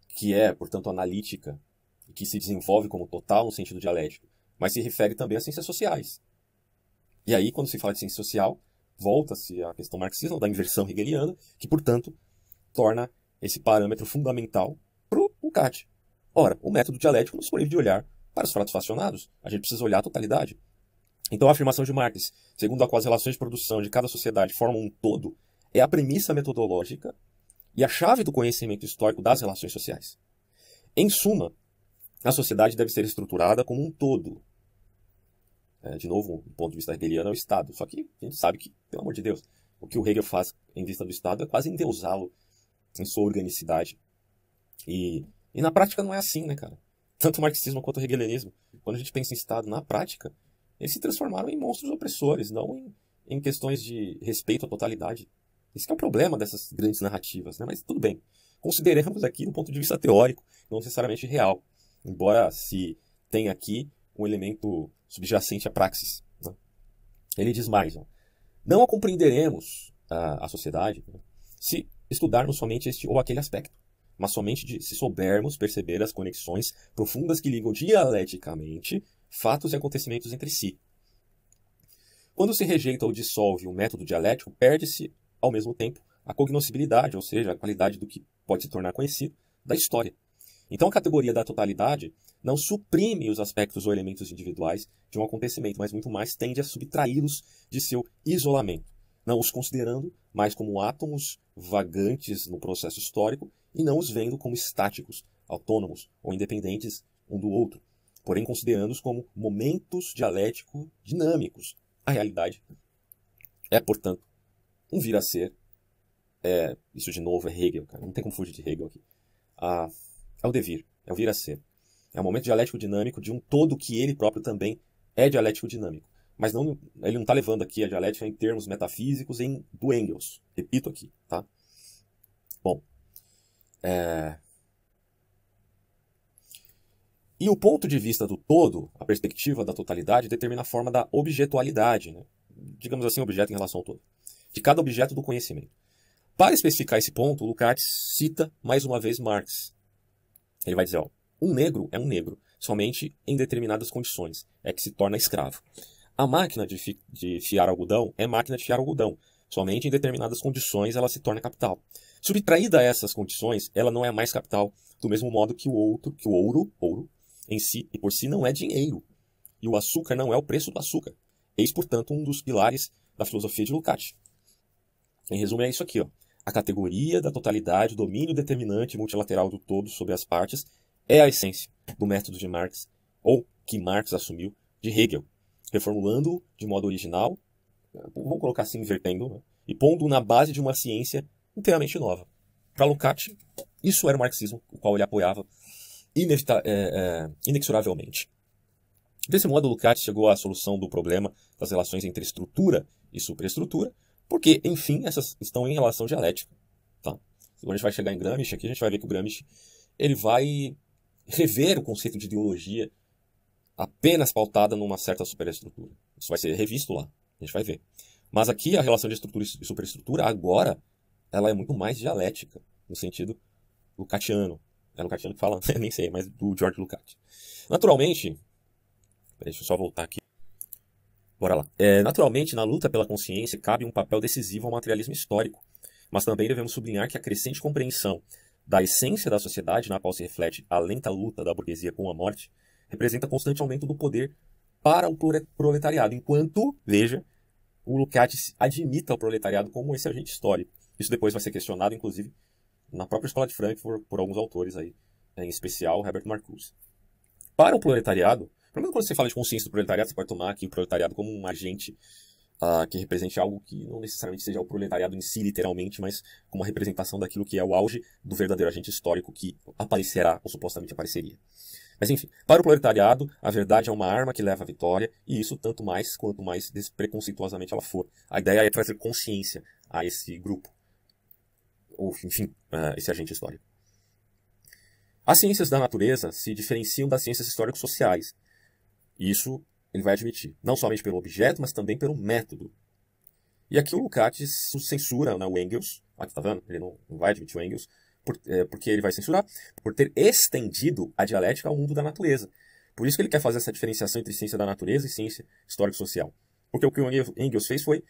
que é, portanto, analítica, e que se desenvolve como total no sentido dialético, mas se refere também às ciências sociais. E aí, quando se fala de ciência social, volta-se à questão marxista, da inversão hegeliana, que, portanto, torna esse parâmetro fundamental para o CAT. Ora, o método dialético nos proíbe de olhar para os fratos fracionados, a gente precisa olhar a totalidade. Então, a afirmação de Marx, segundo a qual as relações de produção de cada sociedade formam um todo, é a premissa metodológica e a chave do conhecimento histórico das relações sociais. Em suma, a sociedade deve ser estruturada como um todo. É, de novo, do ponto de vista hegeliano, é o Estado. Só que a gente sabe que, pelo amor de Deus, o que o Hegel faz em vista do Estado é quase endeusá-lo em sua organicidade. E, e na prática não é assim, né, cara? Tanto o marxismo quanto o hegelianismo. Quando a gente pensa em Estado na prática, eles se transformaram em monstros opressores, não em, em questões de respeito à totalidade. Esse é o problema dessas grandes narrativas, né? mas tudo bem. Consideramos aqui do ponto de vista teórico, não necessariamente real, embora se tenha aqui um elemento subjacente à praxis. Né? Ele diz mais: ó, não a compreenderemos a, a sociedade né, se estudarmos somente este ou aquele aspecto, mas somente de, se soubermos perceber as conexões profundas que ligam dialeticamente fatos e acontecimentos entre si. Quando se rejeita ou dissolve o um método dialético, perde-se, ao mesmo tempo, a cognoscibilidade, ou seja, a qualidade do que pode se tornar conhecido, da história. Então, a categoria da totalidade não suprime os aspectos ou elementos individuais de um acontecimento, mas muito mais tende a subtraí-los de seu isolamento, não os considerando mais como átomos vagantes no processo histórico e não os vendo como estáticos, autônomos ou independentes um do outro, porém considerando-os como momentos dialético dinâmicos. A realidade é, portanto, um vir a ser. É, isso de novo é Hegel, cara. Não tem como fugir de Hegel aqui. Ah, é o devir, é o vir a ser. É o momento dialético dinâmico de um todo que ele próprio também é dialético dinâmico. Mas não, ele não está levando aqui a dialética em termos metafísicos em, do Engels. Repito aqui, tá? Bom, é, e o ponto de vista do todo, a perspectiva da totalidade, determina a forma da objetualidade, né? digamos assim, objeto em relação ao todo, de cada objeto do conhecimento. Para especificar esse ponto, Lukács cita mais uma vez Marx. Ele vai dizer: ó, um negro é um negro, somente em determinadas condições é que se torna escravo. A máquina de, fi de fiar algodão é máquina de fiar algodão, somente em determinadas condições ela se torna capital. Subtraída a essas condições, ela não é mais capital, do mesmo modo que o outro, que o ouro, ouro em si e por si não é dinheiro. E o açúcar não é o preço do açúcar. Eis, portanto, um dos pilares da filosofia de Lukács. Em resumo, é isso aqui. Ó. A categoria da totalidade, o domínio determinante multilateral do todo sobre as partes, é a essência do método de Marx, ou que Marx assumiu de Hegel, reformulando-o de modo original, vamos colocar assim, invertendo, né? e pondo na base de uma ciência inteiramente nova. Para Lukács, isso era o marxismo, o qual ele apoiava inevita, é, é, inexoravelmente. Desse modo, Lukács chegou à solução do problema das relações entre estrutura e superestrutura, porque, enfim, essas estão em relação dialética. Tá? Então, a gente vai chegar em Gramsci, aqui a gente vai ver que o Gramsci ele vai rever o conceito de ideologia apenas pautada numa certa superestrutura. Isso vai ser revisto lá, a gente vai ver. Mas aqui a relação de estrutura e superestrutura, agora, ela é muito mais dialética, no sentido lucatiano, é tá Lucatiano que fala? nem sei, mas do George Lucati. Naturalmente. Peraí, deixa eu só voltar aqui. Bora lá. É, naturalmente, na luta pela consciência, cabe um papel decisivo ao materialismo histórico, mas também devemos sublinhar que a crescente compreensão da essência da sociedade, na qual se reflete a lenta luta da burguesia com a morte, representa constante aumento do poder para o proletariado, enquanto, veja, o Lukács admita o proletariado como esse agente histórico. Isso depois vai ser questionado, inclusive, na própria escola de Frankfurt por alguns autores aí, né, em especial Herbert Marcuse. Para o proletariado, pelo menos quando você fala de consciência do proletariado, você pode tomar aqui o proletariado como um agente uh, que represente algo que não necessariamente seja o proletariado em si, literalmente, mas como uma representação daquilo que é o auge do verdadeiro agente histórico que aparecerá ou supostamente apareceria. Mas enfim, para o proletariado, a verdade é uma arma que leva à vitória, e isso tanto mais quanto mais despreconceituosamente ela for. A ideia é trazer consciência a esse grupo ou, enfim, ah, esse agente histórico. As ciências da natureza se diferenciam das ciências histórico-sociais. Isso ele vai admitir, não somente pelo objeto, mas também pelo método. E aqui o Lukács censura né, o Engels, aqui está vendo, ele não, não, vai admitir o Engels, por, é, porque ele vai censurar, por ter estendido a dialética ao mundo da natureza. Por isso que ele quer fazer essa diferenciação entre ciência da natureza e ciência histórico-social. Porque o que o Engels fez foi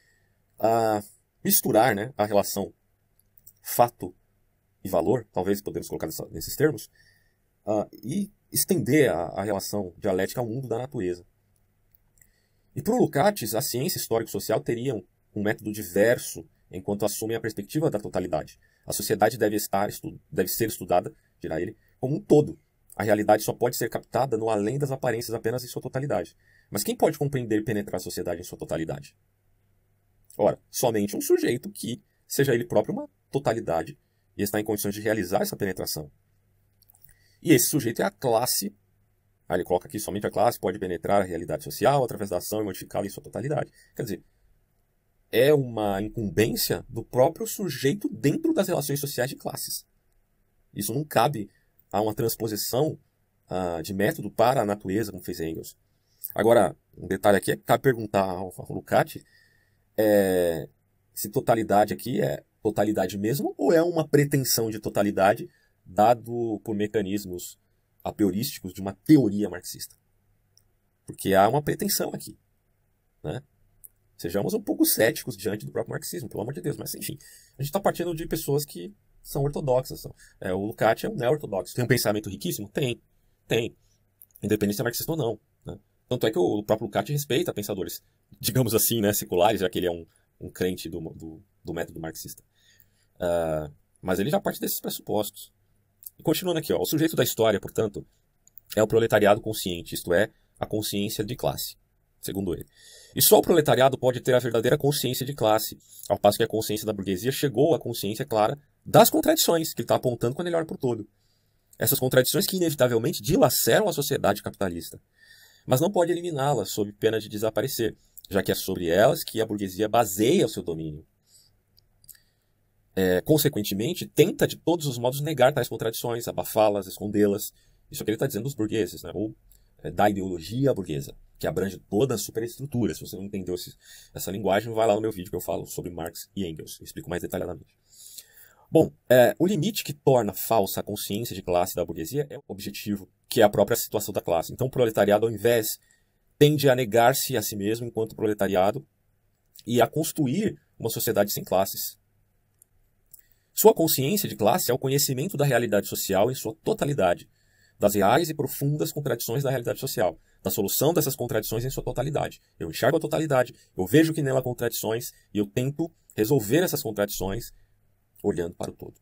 ah, misturar né, a relação fato e valor, talvez podemos colocar nessa, nesses termos, uh, e estender a, a, relação dialética ao mundo da natureza. E para o Lukács, a ciência histórico-social teria um, um método diverso enquanto assume a perspectiva da totalidade. A sociedade deve, estar, deve ser estudada, dirá ele, como um todo. A realidade só pode ser captada no além das aparências apenas em sua totalidade. Mas quem pode compreender e penetrar a sociedade em sua totalidade? Ora, somente um sujeito que seja ele próprio uma totalidade e está em condições de realizar essa penetração. E esse sujeito é a classe. Aí ele coloca aqui somente a classe pode penetrar a realidade social através da ação e modificá-la em sua totalidade. Quer dizer, é uma incumbência do próprio sujeito dentro das relações sociais de classes. Isso não cabe a uma transposição uh, de método para a natureza, como fez Engels. Agora, um detalhe aqui é que cabe perguntar ao Lucati é, se totalidade aqui é totalidade mesmo ou é uma pretensão de totalidade dado por mecanismos apriorísticos de uma teoria marxista. Porque há uma pretensão aqui. Né? Sejamos um pouco céticos diante do próprio marxismo, pelo amor de Deus, mas enfim. A gente está partindo de pessoas que são ortodoxas. São, é, o Lukács é um neo-ortodoxo. Tem um pensamento riquíssimo? Tem. Tem. Independente se é marxista ou não. Né? Tanto é que o próprio Lukács respeita pensadores, digamos assim, né, seculares, já que ele é um um crente do, do, do método marxista. Uh, mas ele já parte desses pressupostos. E continuando aqui, ó, o sujeito da história, portanto, é o proletariado consciente, isto é, a consciência de classe, segundo ele. E só o proletariado pode ter a verdadeira consciência de classe, ao passo que a consciência da burguesia chegou à consciência clara das contradições que ele está apontando quando ele olha por todo. Essas contradições que inevitavelmente dilaceram a sociedade capitalista, mas não pode eliminá-las sob pena de desaparecer já que é sobre elas que a burguesia baseia o seu domínio. É, consequentemente, tenta de todos os modos negar tais contradições, abafá-las, escondê-las. Isso é o que ele está dizendo dos burgueses, né? ou é, da ideologia burguesa, que abrange toda a superestrutura. Se você não entendeu esse, essa linguagem, vai lá no meu vídeo que eu falo sobre Marx e Engels, eu explico mais detalhadamente. Bom, é, o limite que torna falsa a consciência de classe da burguesia é o objetivo, que é a própria situação da classe. Então, o proletariado, ao invés tende a negar-se a si mesmo enquanto proletariado e a construir uma sociedade sem classes. Sua consciência de classe é o conhecimento da realidade social em sua totalidade, das reais e profundas contradições da realidade social, da solução dessas contradições em sua totalidade. Eu enxergo a totalidade, eu vejo que nela há contradições e eu tento resolver essas contradições olhando para o todo.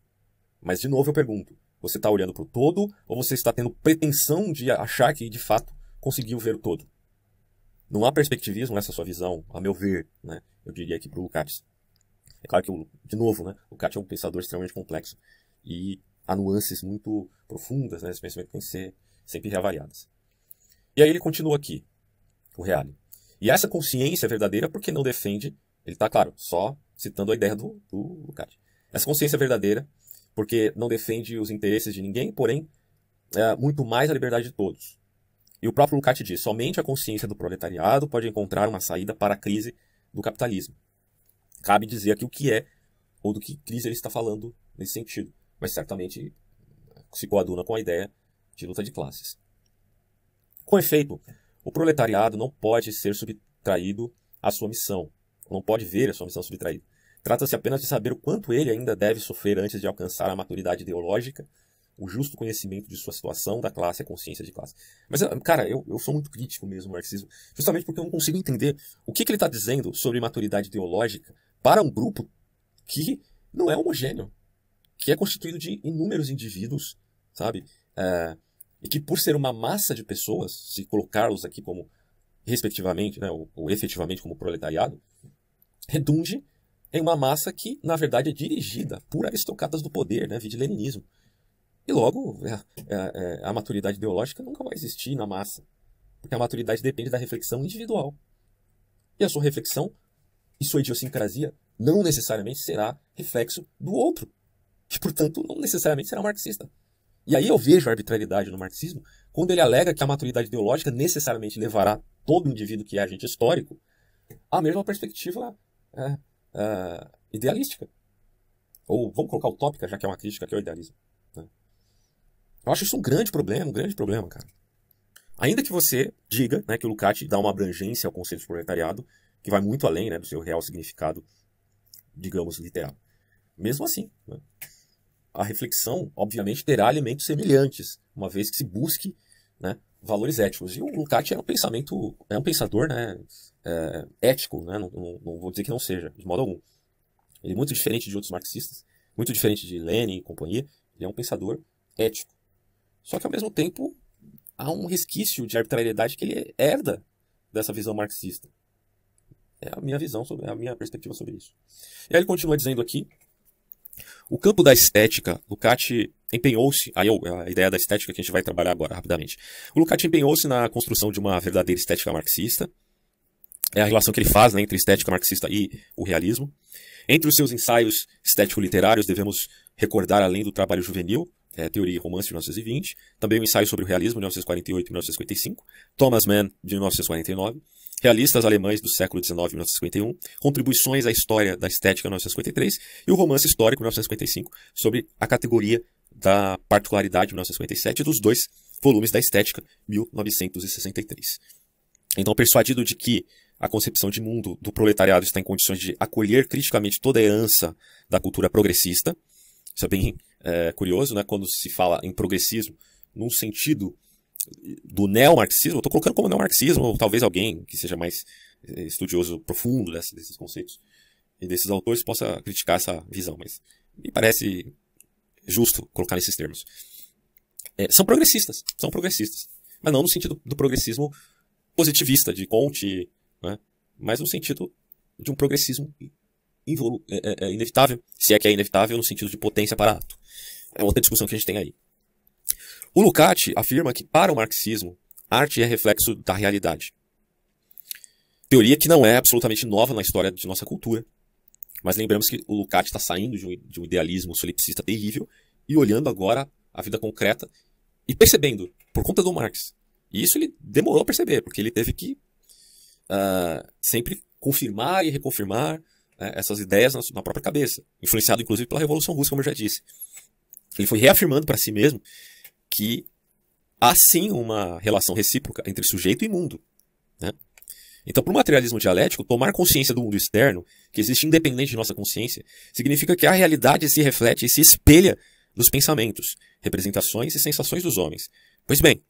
Mas, de novo, eu pergunto: você está olhando para o todo ou você está tendo pretensão de achar que, de fato, conseguiu ver o todo? Não há perspectivismo essa sua visão, a meu ver, né? Eu diria aqui para o Lukács. É claro que, eu, de novo, né? O Lukács é um pensador extremamente complexo e há nuances muito profundas, né? Esse pensamento tem que ser sempre reavaliadas. E aí ele continua aqui, o Reale. E essa consciência é verdadeira, porque não defende, ele está, claro, só citando a ideia do, do Lukács. Essa consciência é verdadeira, porque não defende os interesses de ninguém, porém, é, muito mais a liberdade de todos. E o próprio Lukács diz: somente a consciência do proletariado pode encontrar uma saída para a crise do capitalismo. Cabe dizer aqui o que é ou do que crise ele está falando nesse sentido, mas certamente se coaduna com a ideia de luta de classes. Com efeito, o proletariado não pode ser subtraído à sua missão, não pode ver a sua missão subtraída. Trata-se apenas de saber o quanto ele ainda deve sofrer antes de alcançar a maturidade ideológica o justo conhecimento de sua situação da classe, a consciência de classe. Mas, ah, cara, eu, eu sou muito crítico mesmo ao marxismo, justamente porque eu não consigo entender o que, que ele está dizendo sobre maturidade teológica para um grupo que não é homogêneo, que é constituído de inúmeros indivíduos, sabe? É, e que, por ser uma massa de pessoas, se colocá-los aqui como respectivamente, né, ou, ou efetivamente como proletariado, redunde em uma massa que, na verdade, é dirigida por aristocratas do poder, né, vide leninismo. E logo, a, é, é, é, a maturidade ideológica nunca vai existir na massa, porque a maturidade depende da reflexão individual. E a sua reflexão e sua idiosincrasia não necessariamente será reflexo do outro, que, portanto, não necessariamente será marxista. E aí eu vejo a arbitrariedade no marxismo quando ele alega que a maturidade ideológica necessariamente levará todo indivíduo que é agente histórico à mesma perspectiva é, é, idealística. Ou vamos colocar utópica, já que é uma crítica que é o idealismo. Eu acho isso um grande problema, um grande problema, cara. Ainda que você diga né, que o Lucati dá uma abrangência ao conceito de proletariado que vai muito além né, do seu real significado, digamos, literal. Mesmo assim, né, a reflexão, obviamente, terá elementos semelhantes, uma vez que se busque né, valores éticos. E o Lukács é um pensamento, é um pensador né, é, ético, né, não, não, não, vou dizer que não seja, de modo algum. Ele é muito diferente de outros marxistas, muito diferente de Lenin e companhia, ele é um pensador ético. Só que, ao mesmo tempo, há um resquício de arbitrariedade que ele herda dessa visão marxista. É a minha visão, sobre, é a minha perspectiva sobre isso. E aí ele continua dizendo aqui: o campo da estética, Lukács empenhou-se, aí a ideia da estética que a gente vai trabalhar agora rapidamente. O Lukács empenhou-se na construção de uma verdadeira estética marxista. É a relação que ele faz né, entre estética marxista e o realismo. Entre os seus ensaios estético-literários, devemos recordar, além do trabalho juvenil, é, Teoria e Romance, de 1920. Também o um Ensaio sobre o Realismo, de 1948 e 1955. Thomas Mann, de 1949. Realistas Alemães do século XIX 1951, Contribuições à História da Estética 1953 e o Romance Histórico 1955, sobre a categoria da particularidade 1957 dos dois volumes da Estética 1963. Então, persuadido de que a concepção de mundo do proletariado está em condições de acolher criticamente toda a herança da cultura progressista, isso é bem é, curioso, né, quando se fala em progressismo num sentido do neomarxismo, eu estou colocando como neomarxismo, ou talvez alguém que seja mais é, estudioso profundo dessa, desses conceitos e desses autores possa criticar essa visão, mas me parece justo colocar nesses termos. É, são progressistas, são progressistas, mas não no sentido do progressismo positivista, de Conte, né, mas no sentido de um progressismo involu é, é, é inevitável, se é que é inevitável no sentido de potência para ato. É outra discussão que a gente tem aí. O Lukács afirma que, para o marxismo, arte é reflexo da realidade. Teoria que não é absolutamente nova na história de nossa cultura. Mas lembramos que o Lukács está saindo de um, de um idealismo solipsista terrível e olhando agora a vida concreta e percebendo, por conta do Marx. E isso ele demorou a perceber, porque ele teve que uh, sempre confirmar e reconfirmar né, essas ideias na, na própria cabeça, influenciado inclusive pela Revolução Russa, como eu já disse. Ele foi reafirmando para si mesmo que há sim uma relação recíproca entre sujeito e mundo. Né? Então, para o materialismo dialético, tomar consciência do mundo externo, que existe independente de nossa consciência, significa que a realidade se reflete e se espelha nos pensamentos, representações e sensações dos homens. Pois bem,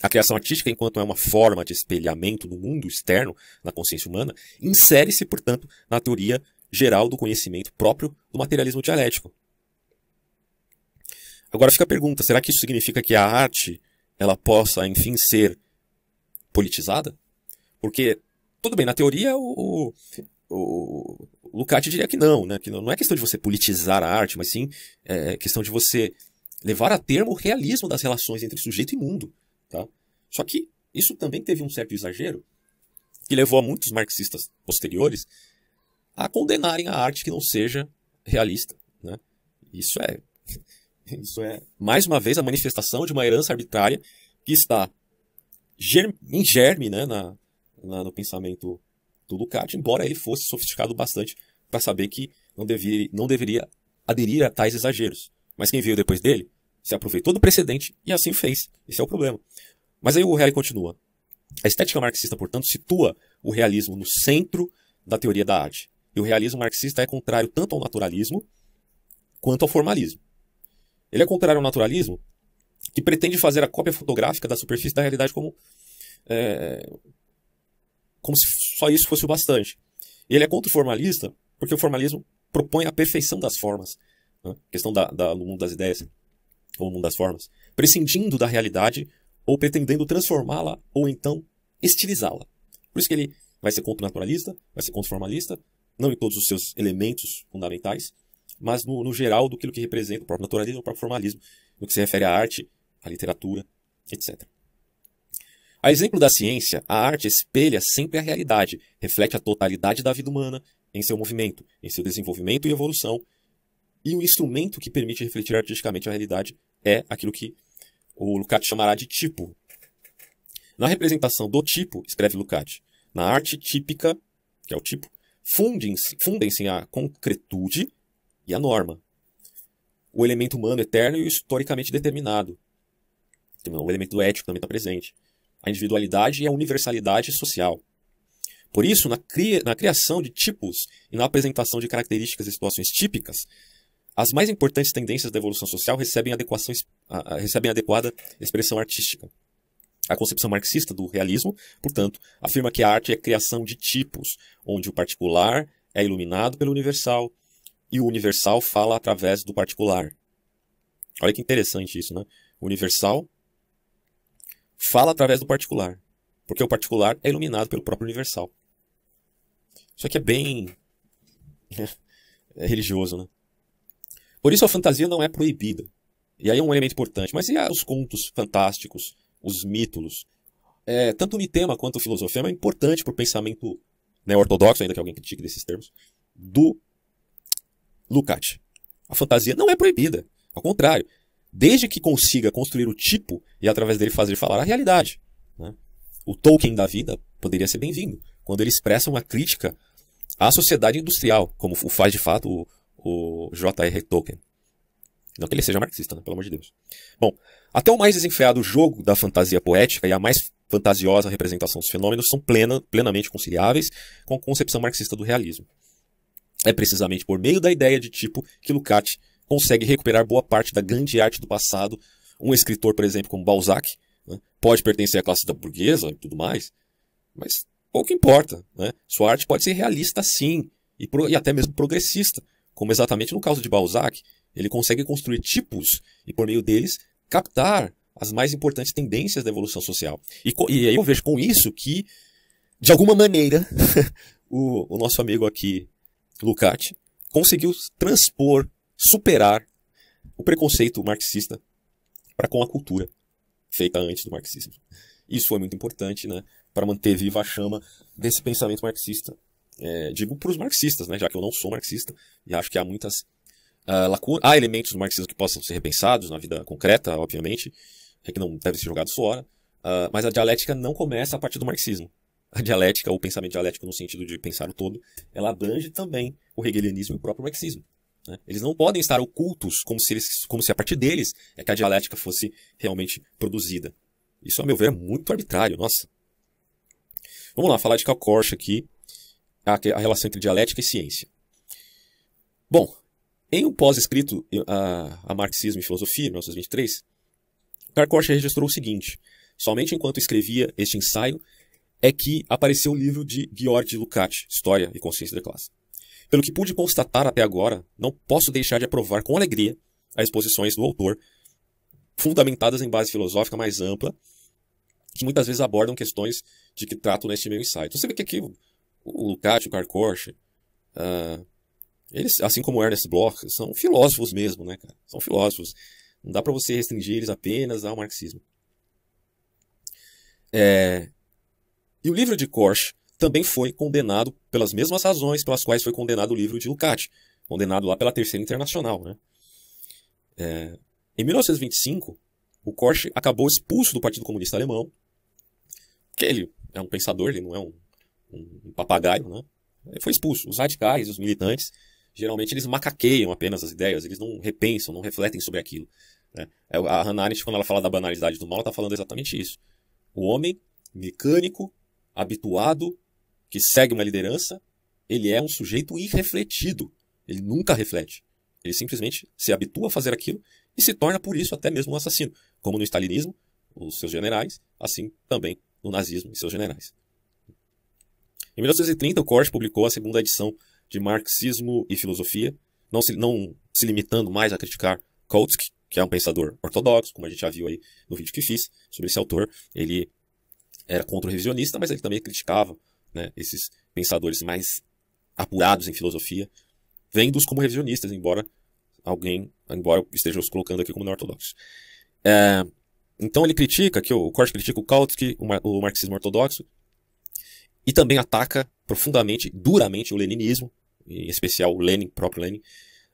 a criação artística, enquanto é uma forma de espelhamento no mundo externo, na consciência humana, insere-se, portanto, na teoria geral do conhecimento próprio do materialismo dialético. Agora fica a pergunta: será que isso significa que a arte ela possa, enfim, ser politizada? Porque, tudo bem, na teoria o, o, o Lukács diria que não, né? que não é questão de você politizar a arte, mas sim é, é questão de você levar a termo o realismo das relações entre sujeito e mundo. Tá? Só que isso também teve um certo exagero que levou a muitos marxistas posteriores a condenarem a arte que não seja realista. Né? Isso é isso é mais uma vez a manifestação de uma herança arbitrária que está em germe né, na, na, no pensamento do Lukács, embora ele fosse sofisticado bastante para saber que não, devia, não deveria aderir a tais exageros. Mas quem veio depois dele se aproveitou do precedente e assim fez. Esse é o problema. Mas aí o Reale continua. A estética marxista, portanto, situa o realismo no centro da teoria da arte. E o realismo marxista é contrário tanto ao naturalismo quanto ao formalismo. Ele é contrário ao naturalismo, que pretende fazer a cópia fotográfica da superfície da realidade como, é, como se só isso fosse o bastante. E ele é contra o formalista, porque o formalismo propõe a perfeição das formas, né? questão da, da, do mundo das ideias ou numa das formas, prescindindo da realidade ou pretendendo transformá-la ou então estilizá-la. Por isso que ele vai ser naturalista, vai ser formalista, não em todos os seus elementos fundamentais, mas no, no geral do que representa o próprio naturalismo, o próprio formalismo, no que se refere à arte, à literatura, etc. A exemplo da ciência, a arte espelha sempre a realidade, reflete a totalidade da vida humana em seu movimento, em seu desenvolvimento e evolução, e o instrumento que permite refletir artisticamente a realidade é aquilo que o Lukács chamará de tipo. Na representação do tipo, escreve Lukács, na arte típica, que é o tipo, fundem-se fundem a concretude e a norma. O elemento humano eterno e historicamente determinado. O elemento ético também está presente. A individualidade e a universalidade social. Por isso, na, cria, na criação de tipos e na apresentação de características e situações típicas, as mais importantes tendências da evolução social recebem, adequação, recebem adequada expressão artística. A concepção marxista do realismo, portanto, afirma que a arte é a criação de tipos, onde o particular é iluminado pelo universal e o universal fala através do particular. Olha que interessante isso, né? O universal fala através do particular, porque o particular é iluminado pelo próprio universal. Isso aqui é bem é religioso, né? Por isso a fantasia não é proibida. E aí é um elemento importante. Mas e os contos fantásticos, os mítulos? É, tanto o mitema quanto o filosofema é importante para o pensamento né, ortodoxo, ainda que alguém critique desses termos, do Lukács. A fantasia não é proibida. Ao contrário, desde que consiga construir o tipo e através dele fazer falar a realidade. Né? O Tolkien da vida poderia ser bem-vindo, quando ele expressa uma crítica à sociedade industrial, como o faz de fato o, o J.R. Tolkien. Não que ele seja marxista, né? pelo amor de Deus. Bom, até o mais desenfreado jogo da fantasia poética e a mais fantasiosa representação dos fenômenos são plena, plenamente conciliáveis com a concepção marxista do realismo. É precisamente por meio da ideia de tipo que Lukács consegue recuperar boa parte da grande arte do passado. Um escritor, por exemplo, como Balzac, né? pode pertencer à classe da burguesa e tudo mais, mas pouco importa. Né? Sua arte pode ser realista sim, e, pro, e até mesmo progressista, como exatamente no caso de Balzac, ele consegue construir tipos e, por meio deles, captar as mais importantes tendências da evolução social. E, e aí eu vejo com isso que, de alguma maneira, o, o nosso amigo aqui, Lukács, conseguiu transpor, superar o preconceito marxista para com a cultura feita antes do marxismo. Isso foi muito importante, né, para manter viva a chama desse pensamento marxista é, digo para os marxistas, né, já que eu não sou marxista e acho que há muitas uh, ah, lacunas. Há elementos do marxismo que possam ser repensados na vida concreta, obviamente, é que não devem ser jogados fora, uh, mas a dialética não começa a partir do marxismo. A dialética, ou pensamento dialético no sentido de pensar o todo, ela abrange também o hegelianismo e o próprio marxismo. Né? Eles não podem estar ocultos como se, eles, como se a partir deles é que a dialética fosse realmente produzida. Isso, a meu ver, é muito arbitrário, nossa. Vamos lá, falar de Karl Korsch aqui, a, a relação entre dialética e ciência. Bom, em um pós-escrito a, a, Marxismo e Filosofia, 1923, Karkosh registrou o seguinte: somente enquanto escrevia este ensaio é que apareceu o livro de Georg Lukács, História e Consciência da Classe. Pelo que pude constatar até agora, não posso deixar de aprovar com alegria as exposições do autor, fundamentadas em base filosófica mais ampla, que muitas vezes abordam questões de que trato neste meu ensaio. Então você vê que aqui o Lukács, o Karkosh, ah, uh, eles, assim como Ernest Bloch, são filósofos mesmo, né, cara? São filósofos. Não dá para você restringir eles apenas ao marxismo. É... E o livro de Korsch também foi condenado pelas mesmas razões pelas quais foi condenado o livro de Lukács, condenado lá pela Terceira Internacional, né? É... Em 1925, o Korsch acabou expulso do Partido Comunista Alemão, porque ele é um pensador, ele não é um um papagaio, né? Ele foi expulso. Os radicais, os militantes, geralmente eles macaqueiam apenas as ideias, eles não repensam, não refletem sobre aquilo. Né? É, a Hannah Arendt, quando ela fala da banalidade do mal, está falando exatamente isso. O homem mecânico, habituado, que segue uma liderança, ele é um sujeito irrefletido. Ele nunca reflete. Ele simplesmente se habitua a fazer aquilo e se torna, por isso, até mesmo um assassino. Como no stalinismo, os seus generais, assim também no nazismo e seus generais. Em 1930, o Corte publicou a segunda edição de Marxismo e Filosofia, não se, não se limitando mais a criticar Kautsky, que é um pensador ortodoxo, como a gente já viu aí no vídeo que fiz sobre esse autor. Ele era contra-revisionista, mas ele também criticava né, esses pensadores mais apurados em filosofia, vendo-os como revisionistas, embora alguém, embora esteja os colocando aqui como não ortodoxos. É, então ele critica, que o Corte critica o Kautsky, o marxismo ortodoxo, e também ataca profundamente, duramente, o leninismo, em especial o Lenin, próprio Lenin,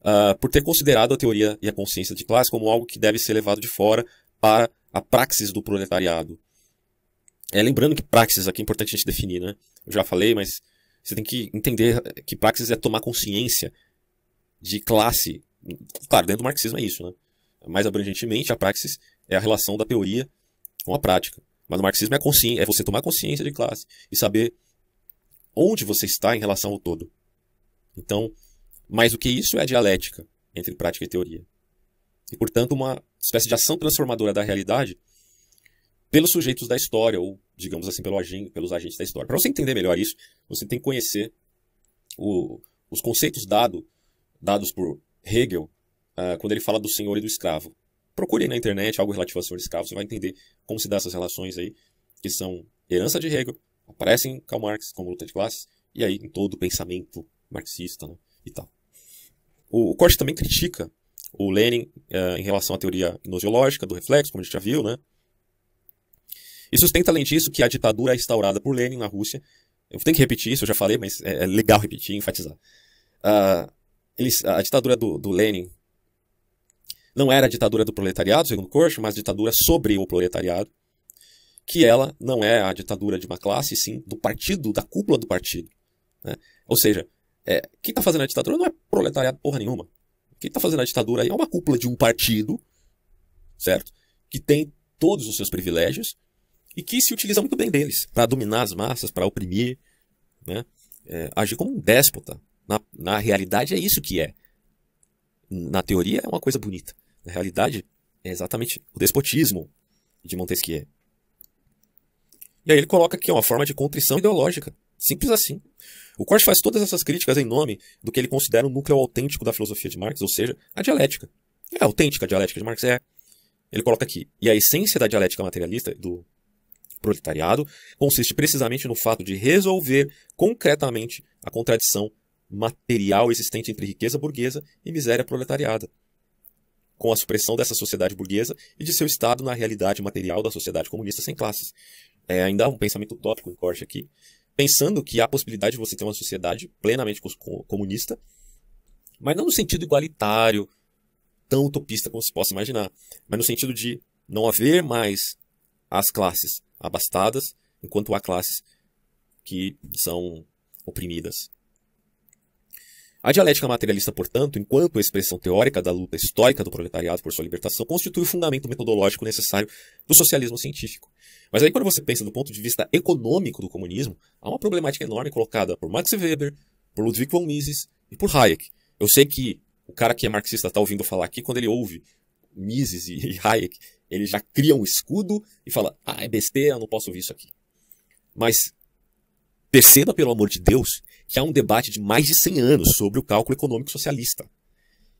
uh, por ter considerado a teoria e a consciência de classe como algo que deve ser levado de fora para a praxis do proletariado. É, lembrando que praxis aqui é importante a gente definir, né? Eu já falei, mas você tem que entender que praxis é tomar consciência de classe. Claro, dentro do marxismo é isso, né? Mais abrangentemente, a praxis é a relação da teoria com a prática. Mas no marxismo é, consciência, é você tomar consciência de classe e saber onde você está em relação ao todo. Então, mais do que isso é a dialética entre prática e teoria. E, portanto, uma espécie de ação transformadora da realidade pelos sujeitos da história, ou, digamos assim, pelo agen pelos agentes da história. Para você entender melhor isso, você tem que conhecer o, os conceitos dado, dados por Hegel uh, quando ele fala do senhor e do escravo. Procure na internet algo relativo ao senhor e escravo, você vai entender como se dá essas relações aí, que são herança de Hegel aparece em Karl Marx como luta de classes, e aí em todo o pensamento marxista né, e tal. O, o Corte também critica o Lenin uh, em relação à teoria gnoseológica do reflexo, como a gente já viu, né? E sustenta, além disso, que a ditadura é instaurada por Lenin na Rússia. Eu tenho que repetir isso, eu já falei, mas é, é legal repetir, enfatizar. Uh, eles, a ditadura do, do Lenin não era a ditadura do proletariado, segundo Korsch, mas ditadura sobre o proletariado que ela não é a ditadura de uma classe, sim do partido, da cúpula do partido. Né? Ou seja, é, quem está fazendo a ditadura não é proletariado porra nenhuma. Quem está fazendo a ditadura aí é uma cúpula de um partido, certo? Que tem todos os seus privilégios e que se utiliza muito bem deles para dominar as massas, para oprimir, né? É, agir como um déspota. Na, na realidade é isso que é. Na teoria é uma coisa bonita. Na realidade é exatamente o despotismo de Montesquieu. E aí ele coloca aqui uma forma de contrição ideológica. Simples assim. O Corte faz todas essas críticas em nome do que ele considera o um núcleo autêntico da filosofia de Marx, ou seja, a dialética. É autêntica a dialética de Marx? É. Ele coloca aqui. E a essência da dialética materialista do proletariado consiste precisamente no fato de resolver concretamente a contradição material existente entre riqueza burguesa e miséria proletariada, com a supressão dessa sociedade burguesa e de seu estado na realidade material da sociedade comunista sem classes é, ainda um pensamento utópico, em corte aqui, pensando que há possibilidade de você ter uma sociedade plenamente comunista, mas não no sentido igualitário, tão utopista como se possa imaginar, mas no sentido de não haver mais as classes abastadas, enquanto há classes que são oprimidas. A dialética materialista, portanto, enquanto expressão teórica da luta histórica do proletariado por sua libertação, constitui o fundamento metodológico necessário do socialismo científico. Mas aí, quando você pensa do ponto de vista econômico do comunismo, há uma problemática enorme colocada por Max Weber, por Ludwig von Mises e por Hayek. Eu sei que o cara que é marxista está ouvindo falar aqui, quando ele ouve Mises e Hayek, ele já cria um escudo e fala: ah, é besteira, não posso ouvir isso aqui. Mas perceba, pelo amor de Deus, que há é um debate de mais de 100 anos sobre o cálculo econômico socialista.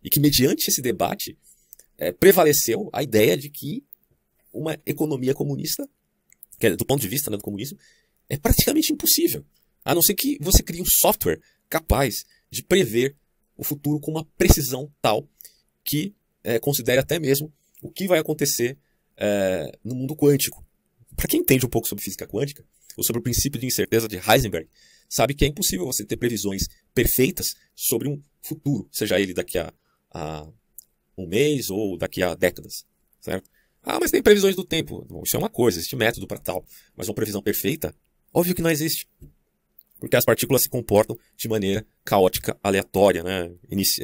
E que, mediante esse debate, é, prevaleceu a ideia de que uma economia comunista, que é, do ponto de vista né, do comunismo, é praticamente impossível. A não ser que você crie um software capaz de prever o futuro com uma precisão tal que é, considere até mesmo o que vai acontecer é, no mundo quântico. Para quem entende um pouco sobre física quântica, ou sobre o princípio de incerteza de Heisenberg, sabe que é impossível você ter previsões perfeitas sobre um futuro, seja ele daqui a, a um mês ou daqui a décadas, certo? Ah, mas tem previsões do tempo. Bom, isso é uma coisa, existe método para tal, mas uma previsão perfeita, óbvio que não existe. Porque as partículas se comportam de maneira caótica, aleatória, né? Inici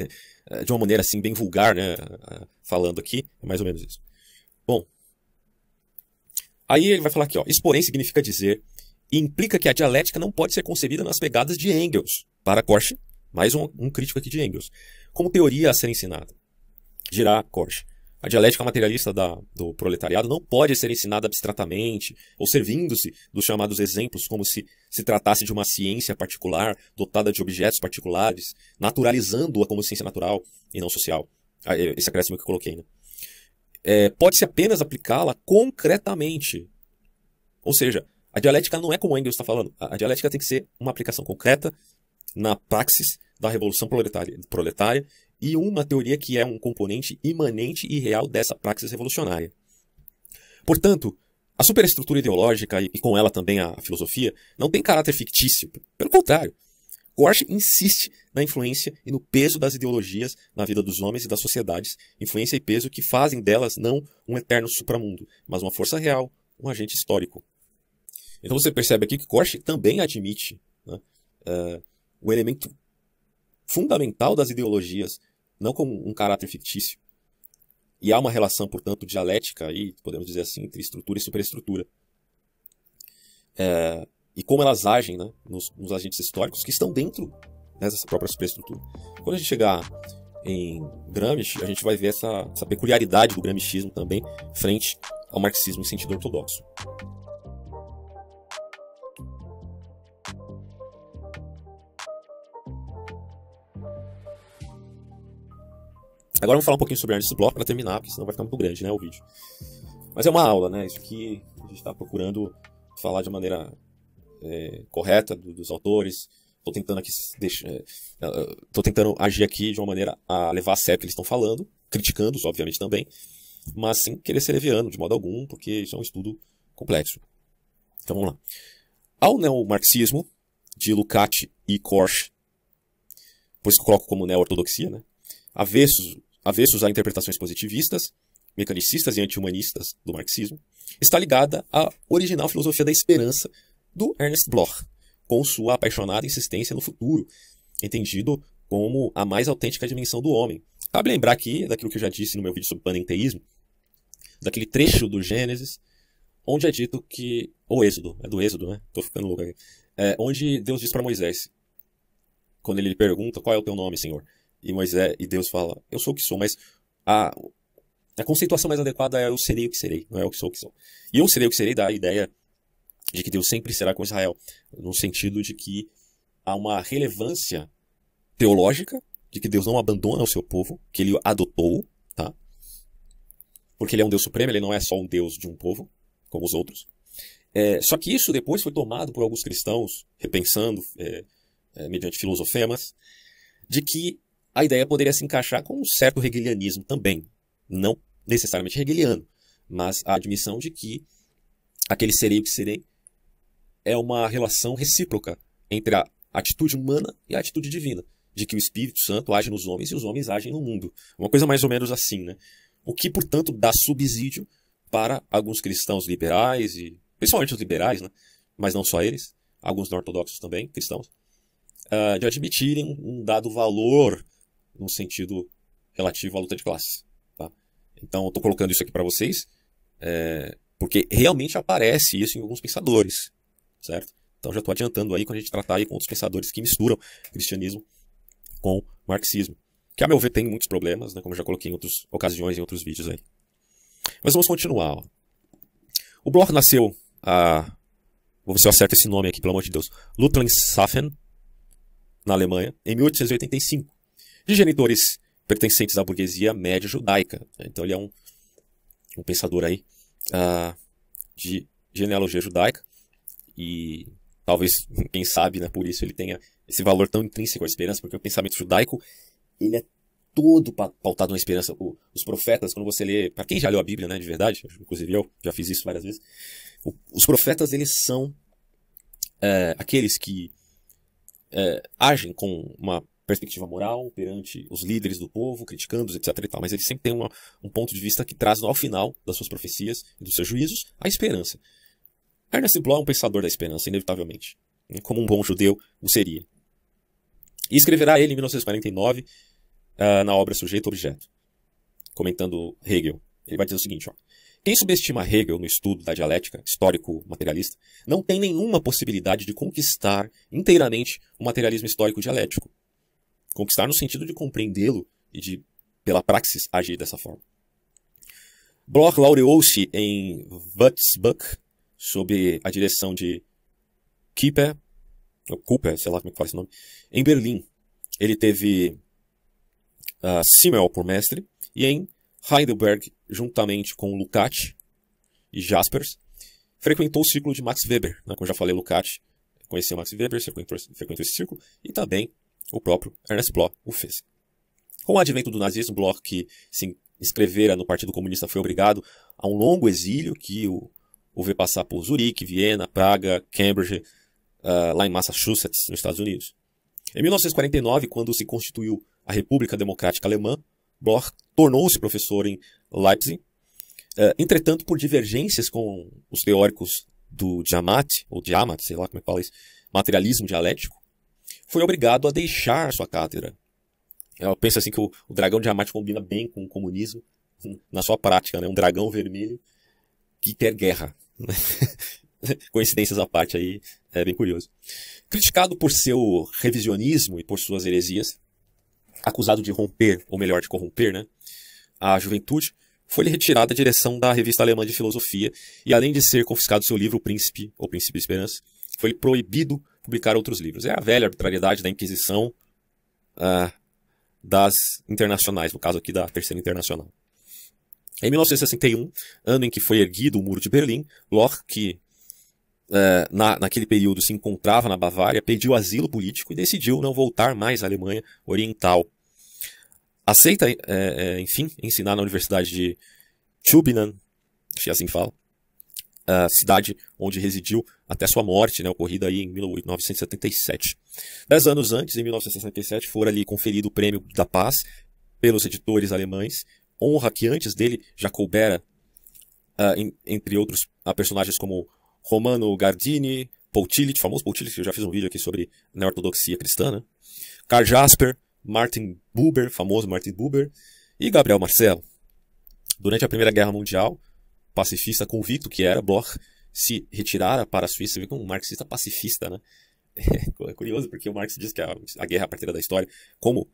eh, de uma maneira assim bem vulgar, né? Falando aqui, é mais ou menos isso. Bom, aí ele vai falar aqui, ó, exponem significa dizer e implica que a dialética não pode ser concebida nas pegadas de Engels, para Korsch, mais um, um crítico aqui de Engels, como teoria a ser ensinada. Dirá Korsch. A dialética materialista da, do proletariado não pode ser ensinada abstratamente ou servindo-se dos chamados exemplos como se se tratasse de uma ciência particular dotada de objetos particulares, naturalizando-a como ciência natural e não social. Ah, é, esse acréscimo que eu coloquei. Né? É, Pode-se apenas aplicá-la concretamente. Ou seja, a dialética não é como Engels está falando. A, dialética tem que ser uma aplicação concreta na praxis da revolução proletária, proletária e uma teoria que é um componente imanente e real dessa praxis revolucionária. Portanto, a superestrutura ideológica e, e com ela também a, a filosofia não tem caráter fictício. Pelo contrário, Gorsch insiste na influência e no peso das ideologias na vida dos homens e das sociedades, influência e peso que fazem delas não um eterno supramundo, mas uma força real, um agente histórico. Então você percebe aqui que Korsch também admite né, uh, o elemento fundamental das ideologias, não como um caráter fictício. E há uma relação, portanto, dialética aí, podemos dizer assim, entre estrutura e superestrutura. É, e como elas agem né, nos, nos, agentes históricos que estão dentro né, dessa própria superestrutura. Quando a gente chegar em Gramsci, a gente vai ver essa, essa peculiaridade do gramscismo também frente ao marxismo em sentido ortodoxo. Agora vamos falar um pouquinho sobre esse bloco para terminar, porque senão vai ficar muito grande, né, o vídeo. Mas é uma aula, né? Isso que a gente está procurando falar de maneira é, correta do, dos autores. Estou tentando aqui deixa, é, é tentando agir aqui de uma maneira a levar a sério o que eles estão falando, criticando-os, obviamente, também, mas sem querer ser leviano de modo algum, porque isso é um estudo complexo. Então vamos lá. Ao neomarxismo, de Lukács e Korsch, por isso que eu coloco como neo-ortodoxia, né? avessos avessos a interpretações positivistas, mecanicistas e anti-humanistas do marxismo, está ligada à original filosofia da esperança do Ernest Bloch, com sua apaixonada insistência no futuro, entendido como a mais autêntica dimensão do homem. Cabe lembrar aqui daquilo que eu já disse no meu vídeo sobre panenteísmo, daquele trecho do Gênesis, onde é dito que. o Êxodo, é do Êxodo, né? Tô ficando louco aqui. É, onde Deus diz para Moisés, quando ele lhe pergunta qual é o teu nome, Senhor. E Moisés e Deus fala: Eu sou o que sou, mas a, a conceituação mais adequada é eu serei o que serei, não é o que sou o que sou. E eu serei o que serei dá a ideia de que Deus sempre será com Israel, no sentido de que há uma relevância teológica de que Deus não abandona o seu povo, que ele adotou, tá? Porque ele é um Deus supremo, ele não é só um Deus de um povo, como os outros. É, só que isso depois foi tomado por alguns cristãos, repensando, é, é, mediante filosofemas, de que a ideia poderia se encaixar com um certo hegelianismo também, não necessariamente hegeliano, mas a admissão de que aquele serei o que serei é uma relação recíproca entre a atitude humana e a atitude divina, de que o Espírito Santo age nos homens e os homens agem no mundo. Uma coisa mais ou menos assim, né? O que, portanto, dá subsídio para alguns cristãos liberais e principalmente os liberais, né? Mas não só eles, alguns não ortodoxos também, cristãos, ah, de admitirem um dado valor no sentido relativo à luta de classe. Tá? Então, estou colocando isso aqui para vocês, é, porque realmente aparece isso em alguns pensadores, certo? Então, já estou adiantando aí quando a gente tratar aí com outros pensadores que misturam cristianismo com marxismo, que a meu ver tem muitos problemas, né, como eu já coloquei em outras ocasiões, em outros vídeos aí. Mas vamos continuar. Ó. O Bloch nasceu a vou ver se eu acerto esse nome aqui, pelo amor de Deus, Lutlin na Alemanha, em 1885 de genitores pertencentes à burguesia média judaica. Então ele é um, um pensador aí uh, de genealogia judaica e talvez, quem sabe, né, por isso ele tenha esse valor tão intrínseco à esperança, porque o pensamento judaico ele é todo pautado na esperança. O, os profetas, quando você lê, para quem já leu a Bíblia, né, de verdade, inclusive eu já fiz isso várias vezes, o, os profetas eles são é, aqueles que é, agem com uma perspectiva moral perante os líderes do povo, criticando-os, etc. E tal. Mas ele sempre tem uma, um ponto de vista que traz ao final das suas profecias e dos seus juízos a esperança. Ernest Bloch é um pensador da esperança, inevitavelmente, né? como um bom judeu o seria. E escreverá ele em 1949 uh, ah, na obra Sujeito Objeto, comentando Hegel. Ele vai dizer o seguinte: ó, quem subestima Hegel no estudo da dialética histórico-materialista não tem nenhuma possibilidade de conquistar inteiramente o materialismo histórico-dialético Conquistar no sentido de compreendê-lo e de, pela praxis, agir dessa forma. Bloch laureou-se em Würzburg sob a direção de Kieper, ou Cooper, sei lá como é que fala esse nome, em Berlim. Ele teve uh, Simmel por mestre e em Heidelberg, juntamente com Lukács e Jaspers, frequentou o círculo de Max Weber, né, como eu já falei, Lukács conheceu Max Weber, frequentou, frequentou esse círculo, e também o próprio Ernest Bloch o fez. Com o advento do nazismo, Bloch, que se inscrevera no Partido Comunista, foi obrigado a um longo exílio que o, o vê passar por Zurique, Viena, Praga, Cambridge, uh, lá em Massachusetts, nos Estados Unidos. Em 1949, quando se constituiu a República Democrática Alemã, Bloch tornou-se professor em Leipzig. Uh, entretanto, por divergências com os teóricos do Diamat, ou Diamat, sei lá como é que fala isso, materialismo dialético, foi obrigado a deixar sua cátedra. Eu penso assim que o, o dragão de Hamate combina bem com o comunismo na sua prática, né? Um dragão vermelho que quer guerra. Né? Coincidências à parte aí, é bem curioso. Criticado por seu revisionismo e por suas heresias, acusado de romper, ou melhor, de corromper, né? A juventude, foi-lhe retirada a direção da revista alemã de filosofia e, além de ser confiscado seu livro O Príncipe, ou Príncipe Esperança, foi proibido publicar outros livros. É a velha arbitrariedade da Inquisição ah, das internacionais, no caso aqui da Terceira Internacional. Em 1961, ano em que foi erguido o Muro de Berlim, Locke, que ah, na, naquele período se encontrava na Bavária, pediu asilo político e decidiu não voltar mais à Alemanha Oriental. Aceita, eh, eh, enfim, ensinar na Universidade de Tübingen, se assim fala, a ah, cidade onde residiu até sua morte, né, ocorrida aí em 1977. Dez anos antes, em 1967, fora ali conferido o Prêmio da Paz pelos editores alemães, honra que antes dele já coubera, uh, em, entre outros, a personagens como Romano Gardini, Paul Tillich, famoso Paul Tillich, que eu já fiz um vídeo aqui sobre neortodoxia cristã, né? Karl Jasper, Martin Buber, famoso Martin Buber, e Gabriel Marcelo. Durante a Primeira Guerra Mundial, pacifista convicto que era, Bloch se retirara para a Suíça. Você vê como um marxista pacifista, né? É curioso porque o Marx diz que a, a guerra é a parteira da história. Como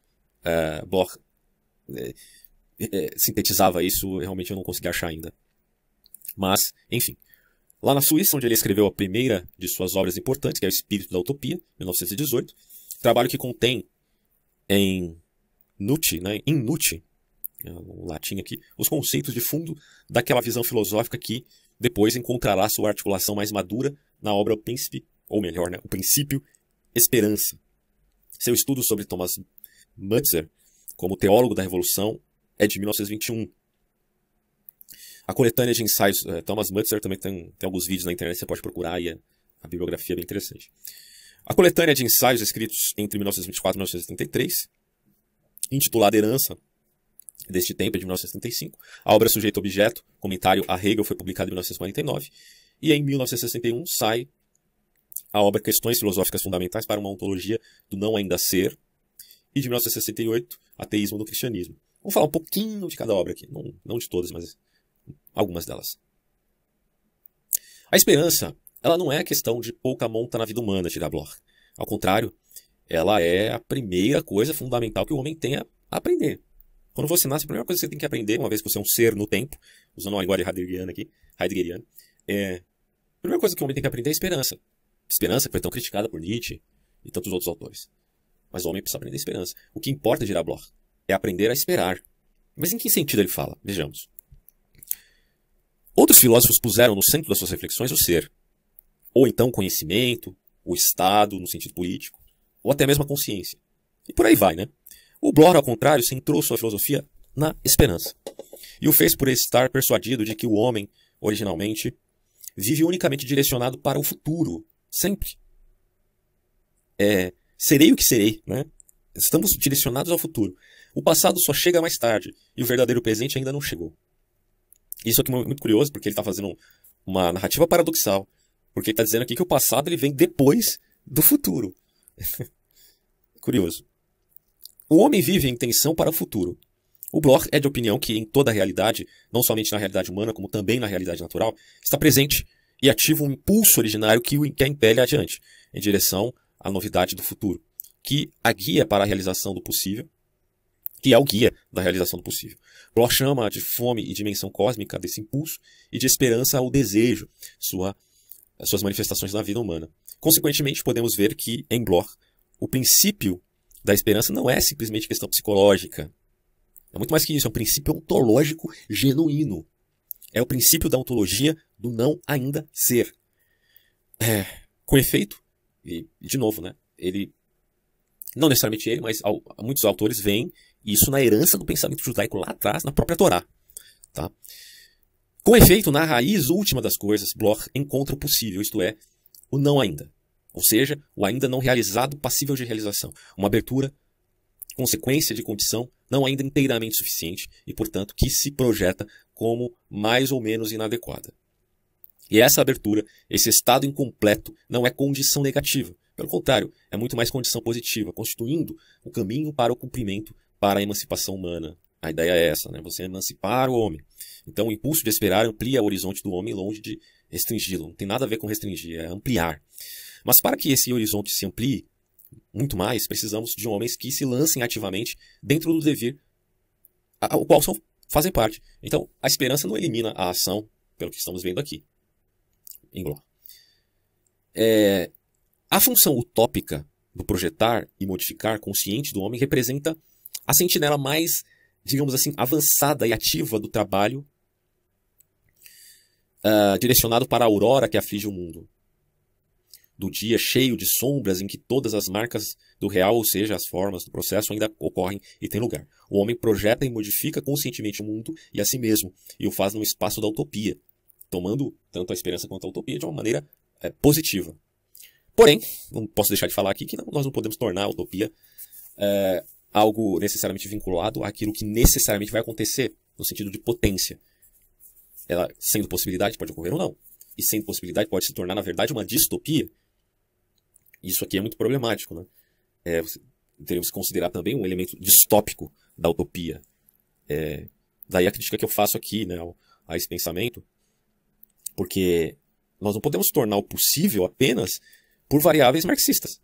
é, Bloch é, é, sintetizava isso, realmente eu não consegui achar ainda. Mas, enfim. Lá na Suíça, onde ele escreveu a primeira de suas obras importantes, que é O Espírito da Utopia, 1918, trabalho que contém em Nute, né, em Nute, é um latim aqui, os conceitos de fundo daquela visão filosófica que depois encontrará sua articulação mais madura na obra O Príncipe, ou melhor, né, O Princípio Esperança. Seu estudo sobre Thomas Mutzer como teólogo da Revolução é de 1921. A coletânea de ensaios é, Thomas Mutzer também tem, tem, alguns vídeos na internet, você pode procurar e a, é, a bibliografia é bem interessante. A coletânea de ensaios escritos entre 1924 e 1973, intitulada Herança, deste tempo, é de 1935. A obra é Sujeito Objeto, Comentário a Hegel, foi publicada em 1949. E em 1961 sai a obra Questões Filosóficas Fundamentais para uma Ontologia do Não Ainda Ser, e de 1968, Ateísmo no Cristianismo. Vamos falar um pouquinho de cada obra aqui, não, não de todas, mas algumas delas. A esperança, ela não é questão de pouca monta na vida humana, de Bloch. Ao contrário, ela é a primeira coisa fundamental que o homem tem a aprender. Quando você nasce, a primeira coisa que você tem que aprender, uma vez que você é um ser no tempo, usando uma linguagem heideggeriana aqui, heideggeriana, é, a primeira coisa que o homem tem que aprender é esperança. Esperança que foi tão criticada por Nietzsche e tantos outros autores. Mas o homem precisa aprender esperança. O que importa, de Bloch, é aprender a esperar. Mas em que sentido ele fala? Vejamos. Outros filósofos puseram no centro das suas reflexões o ser, ou então o conhecimento, o Estado no sentido político, ou até mesmo a consciência. E por aí vai, né? O Bloch, ao contrário, centrou sua filosofia na esperança. E o fez por estar persuadido de que o homem, originalmente, vive unicamente direcionado para o futuro, sempre. É, serei o que serei, né? Estamos direcionados ao futuro. O passado só chega mais tarde e o verdadeiro presente ainda não chegou. Isso aqui é muito curioso porque ele está fazendo uma narrativa paradoxal, porque ele está dizendo aqui que o passado ele vem depois do futuro. curioso. O homem vive em tensão para o futuro. O Bloch é de opinião que em toda a realidade, não somente na realidade humana, como também na realidade natural, está presente e ativa um impulso originário que o impele adiante, em direção à novidade do futuro, que a guia para a realização do possível, que é o guia da realização do possível. Bloch chama de fome e dimensão cósmica desse impulso e de esperança ao desejo, sua, suas manifestações na vida humana. Consequentemente, podemos ver que, em Bloch, o princípio da esperança não é simplesmente questão psicológica. É muito mais que isso, é um princípio ontológico genuíno. É o princípio da ontologia do não ainda ser. É, com efeito, e de novo, né? Ele. Não necessariamente ele, mas ao, muitos autores veem isso na herança do pensamento judaico lá atrás, na própria Torá. Tá? Com efeito, na raiz última das coisas, Bloch encontra o possível, isto é, o não ainda ou seja, o ainda não realizado passível de realização, uma abertura consequência de condição não ainda inteiramente suficiente e, portanto, que se projeta como mais ou menos inadequada. E essa abertura, esse estado incompleto, não é condição negativa. Pelo contrário, é muito mais condição positiva, constituindo o caminho para o cumprimento, para a emancipação humana. A ideia é essa, né? Você emancipar o homem. Então, o impulso de esperar amplia o horizonte do homem longe de restringi-lo. Não tem nada a ver com restringir, é ampliar. Mas para que esse horizonte se amplie muito mais, precisamos de homens que se lancem ativamente dentro do dever ao qual são, fazem parte. Então, a esperança não elimina a ação, pelo que estamos vendo aqui. Engloba. É, a função utópica do projetar e modificar consciente do homem representa a sentinela mais, digamos assim, avançada e ativa do trabalho uh, direcionado para a aurora que aflige o mundo do dia cheio de sombras em que todas as marcas do real, ou seja, as formas do processo, ainda ocorrem e têm lugar. O homem projeta e modifica conscientemente o mundo e a si mesmo, e o faz num espaço da utopia, tomando tanto a esperança quanto a utopia de uma maneira é, positiva. Porém, não posso deixar de falar aqui que não, nós não podemos tornar a utopia é, algo necessariamente vinculado àquilo que necessariamente vai acontecer, no sentido de potência. Ela, sendo possibilidade, pode ocorrer ou não. E sendo possibilidade, pode se tornar, na verdade, uma distopia, isso aqui é muito problemático, né? É, teremos que considerar também um elemento distópico da utopia. É, daí a crítica que eu faço aqui né, a esse pensamento, porque nós não podemos tornar o possível apenas por variáveis marxistas.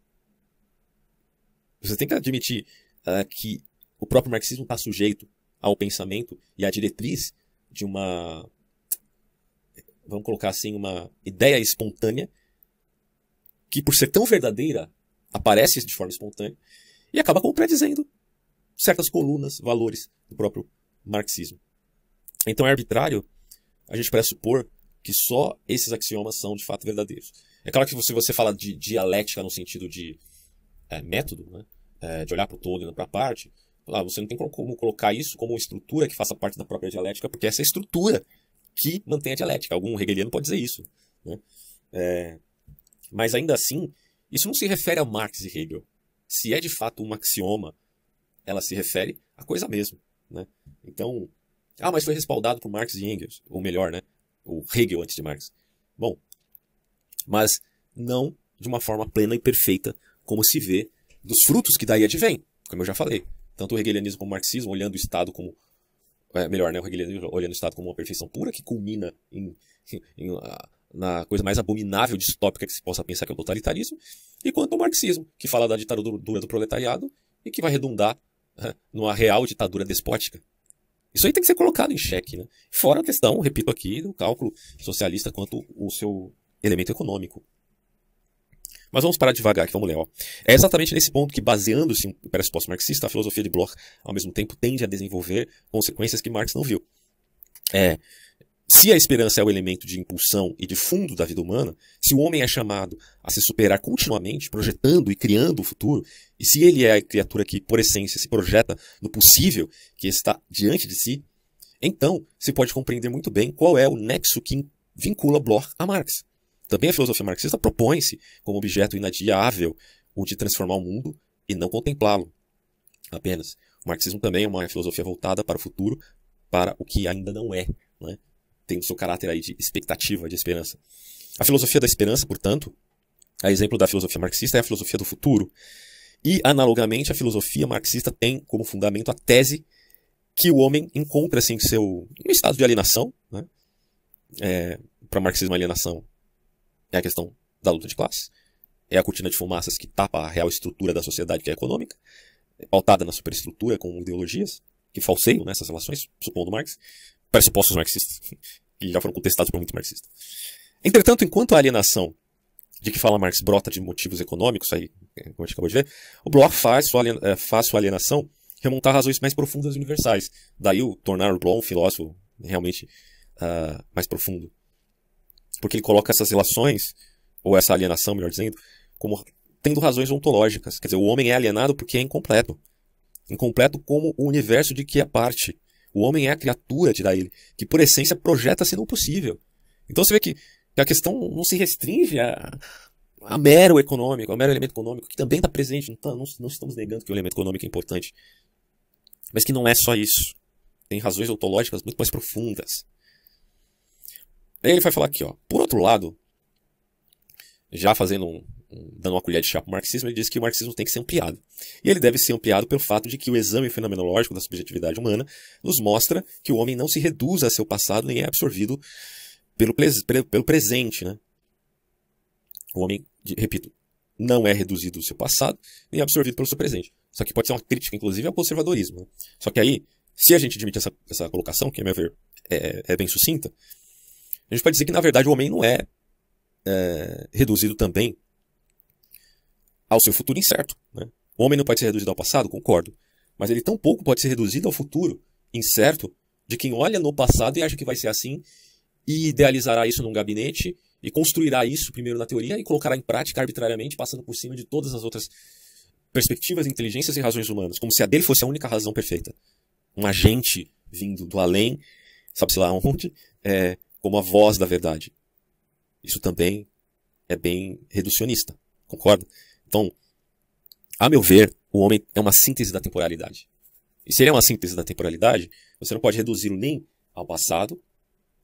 Você tem que admitir uh, que o próprio marxismo está sujeito ao pensamento e à diretriz de uma, vamos colocar assim, uma ideia espontânea que, por ser tão verdadeira, aparece de forma espontânea e acaba contradizendo certas colunas, valores do próprio marxismo. Então é arbitrário a gente pressupor que só esses axiomas são de fato verdadeiros. É claro que se você fala de dialética no sentido de é, método, né? é, de olhar para o todo e não para a parte, ah, você não tem como colocar isso como uma estrutura que faça parte da própria dialética, porque essa é a estrutura que mantém a dialética. Algum hegeliano pode dizer isso. Né? É, mas ainda assim, isso não se refere a Marx e Hegel. Se é de fato um axioma, ela se refere à coisa mesmo. Né? Então, ah, mas foi respaldado por Marx e Engels, ou melhor, né? o Hegel antes de Marx. Bom, mas não de uma forma plena e perfeita, como se vê dos frutos que daí advém, como eu já falei. Tanto o hegelianismo como o marxismo, olhando o Estado como. É, melhor, né? O hegelianismo olhando o Estado como uma perfeição pura que culmina em, em ah, na coisa mais abominável, distópica que se possa pensar, que é o totalitarismo, e quanto ao marxismo, que fala da ditadura do proletariado e que vai redundar né, numa real ditadura despótica. Isso aí tem que ser colocado em xeque. Né? Fora a questão, repito aqui, do cálculo socialista quanto o seu elemento econômico. Mas vamos parar devagar aqui, vamos ler. Ó. É exatamente nesse ponto que, baseando-se em pressuposto marxista, a filosofia de Bloch, ao mesmo tempo, tende a desenvolver consequências que Marx não viu. É, se a esperança é o elemento de impulsão e de fundo da vida humana, se o homem é chamado a se superar continuamente, projetando e criando o futuro, e se ele é a criatura que, por essência, se projeta no possível que está diante de si, então se pode compreender muito bem qual é o nexo que vincula Bloch a Marx. Também a filosofia marxista propõe-se, como objeto inadiável, o de transformar o mundo e não contemplá-lo apenas. O marxismo também é uma filosofia voltada para o futuro, para o que ainda não é. Né? tem o seu caráter aí de expectativa, de esperança. A filosofia da esperança, portanto, a é exemplo da filosofia marxista, é a filosofia do futuro. E, analogamente, a filosofia marxista tem como fundamento a tese que o homem encontra assim seu um estado de alienação. Né? É, Para marxismo, alienação é a questão da luta de classe, é a cortina de fumaças que tapa a real estrutura da sociedade, que é econômica, é pautada na superestrutura com ideologias que falseiam né, essas relações, supondo Marx pressupostos marxistas, que já foram contestados por muitos marxistas. Entretanto, enquanto a alienação de que fala Marx brota de motivos econômicos, aí, é, como a gente acabou de ver, o Bloch faz sua, é, faz sua alienação remontar a razões mais profundas e universais. Daí o tornar o Bloch um filósofo realmente uh, mais profundo. Porque ele coloca essas relações, ou essa alienação, melhor dizendo, como tendo razões ontológicas. Quer dizer, o homem é alienado porque é incompleto. Incompleto como o universo de que é parte. O homem é a criatura de dar ele, que por essência projeta-se no possível. Então você vê que, que a questão não se restringe a, a mero econômico, a mero elemento econômico, que também está presente, não, tá, não, não, estamos negando que o elemento econômico é importante. Mas que não é só isso. Tem razões ontológicas muito mais profundas. Aí ele vai falar aqui, ó. Por outro lado, já fazendo um, dando uma colher de chá para o marxismo, ele diz que o marxismo tem que ser ampliado. E ele deve ser ampliado pelo fato de que o exame fenomenológico da subjetividade humana nos mostra que o homem não se reduz a seu passado nem é absorvido pelo, pelo presente. Né? O homem, repito, não é reduzido ao seu passado nem é absorvido pelo seu presente. Só que pode ser uma crítica, inclusive, ao conservadorismo. Né? Só que aí, se a gente admite essa, essa colocação, que a meu ver é, é bem sucinta, a gente pode dizer que, na verdade, o homem não é, é reduzido também ao seu futuro incerto. Né? O homem não pode ser reduzido ao passado? Concordo. Mas ele tampouco pode ser reduzido ao futuro incerto de quem olha no passado e acha que vai ser assim e idealizará isso num gabinete e construirá isso primeiro na teoria e colocará em prática arbitrariamente, passando por cima de todas as outras perspectivas, inteligências e razões humanas, como se a dele fosse a única razão perfeita. Um agente vindo do além, sabe-se lá onde, é, como a voz da verdade. Isso também é bem reducionista, concorda? Então, a meu ver, o homem é uma síntese da temporalidade. E se ele é uma síntese da temporalidade, você não pode reduzi-lo nem ao passado,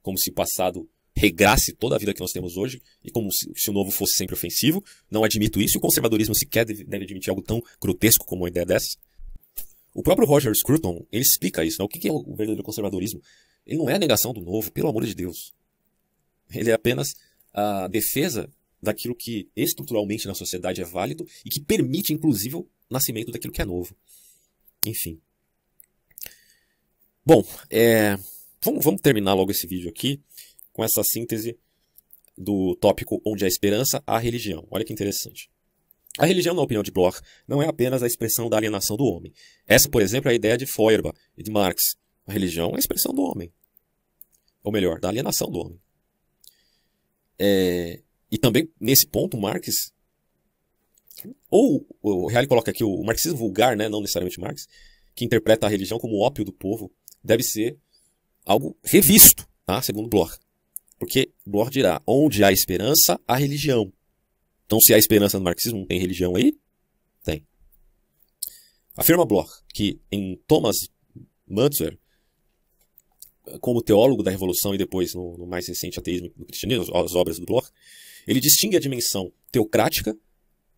como se o passado regrasse toda a vida que nós temos hoje, e como se, o novo fosse sempre ofensivo. Não admito isso, e o conservadorismo sequer deve, deve admitir algo tão grotesco como uma ideia dessa. O próprio Roger Scruton, ele explica isso, né? o que é o verdadeiro conservadorismo. Ele não é a negação do novo, pelo amor de Deus. Ele é apenas a defesa daquilo que estruturalmente na sociedade é válido e que permite, inclusive, o nascimento daquilo que é novo. Enfim. Bom, é, vamos, vamos terminar logo esse vídeo aqui com essa síntese do tópico Onde a Esperança, a Religião. Olha que interessante. A religião, na opinião de Bloch, não é apenas a expressão da alienação do homem. Essa, por exemplo, é a ideia de Feuerbach e de Marx. A religião é a expressão do homem. Ou melhor, da alienação do homem. É, e também, nesse ponto, Marx, ou o Reale coloca aqui o marxismo vulgar, né, não necessariamente Marx, que interpreta a religião como ópio do povo, deve ser algo revisto, tá? segundo Bloch. Porque Bloch dirá, onde há esperança, há religião. Então, se há esperança no marxismo, não tem religião aí? Tem. Afirma Bloch que em Thomas Mantzer, como teólogo da Revolução e depois no, no mais recente ateísmo do cristianismo, as obras do Bloch, ele distingue a dimensão teocrática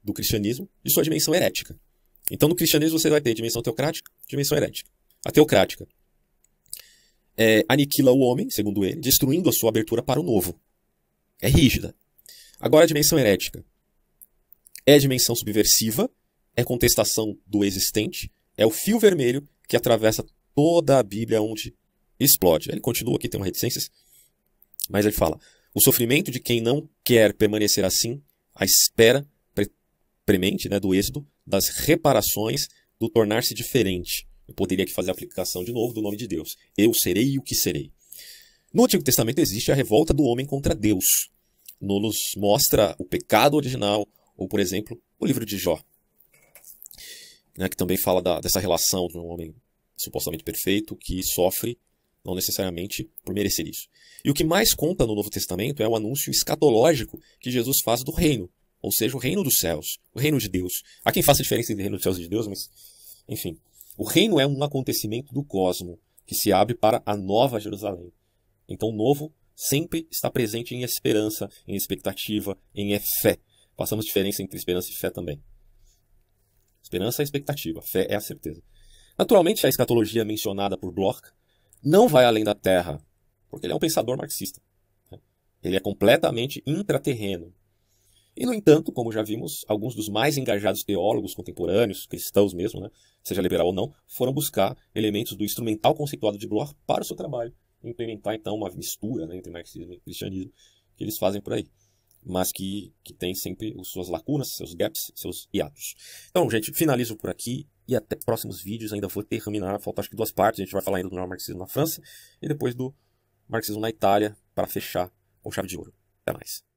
do cristianismo de sua dimensão herética. Então, no cristianismo você vai ter dimensão teocrática, dimensão herética. A teocrática é, aniquila o homem, segundo ele, destruindo a sua abertura para o novo. É rígida. Agora, a dimensão herética é dimensão subversiva, é contestação do existente, é o fio vermelho que atravessa toda a Bíblia onde explode. Ele continua aqui, tem uma reticência, mas ele fala: o sofrimento de quem não quer permanecer assim, à espera premente né, do êxito das reparações, do tornar-se diferente. Eu poderia aqui fazer a aplicação de novo do nome de Deus. Eu serei o que serei. No Antigo Testamento existe a revolta do homem contra Deus. Nos mostra o pecado original, ou, por exemplo, o livro de Jó, né, que também fala da, dessa relação de um homem supostamente perfeito que sofre não necessariamente por merecer isso. E o que mais conta no Novo Testamento é o anúncio escatológico que Jesus faz do reino, ou seja, o reino dos céus, o reino de Deus. Há quem faça diferença entre reino dos céus e de Deus, mas enfim. O reino é um acontecimento do cosmo que se abre para a nova Jerusalém. Então, o novo sempre está presente em esperança, em expectativa, em é fé. Passamos diferença entre esperança e fé também. Esperança é expectativa, fé é a certeza. Naturalmente, a escatologia mencionada por Bloch não vai além da Terra, porque ele é um pensador marxista. Né? Ele é completamente intraterreno. E, no entanto, como já vimos, alguns dos mais engajados teólogos contemporâneos, cristãos mesmo, né, seja liberal ou não, foram buscar elementos do instrumental conceituado de Bloch para o seu trabalho, implementar então uma mistura né, entre marxismo e cristianismo que eles fazem por aí, mas que, que tem sempre suas lacunas, seus gaps, seus hiatos. Então, gente, finalizo por aqui e até próximos vídeos ainda vou terminar, faltam acho que duas partes, a gente vai falar ainda do neomarxismo na França e depois do marxismo na Itália para fechar com chave de ouro. Até mais.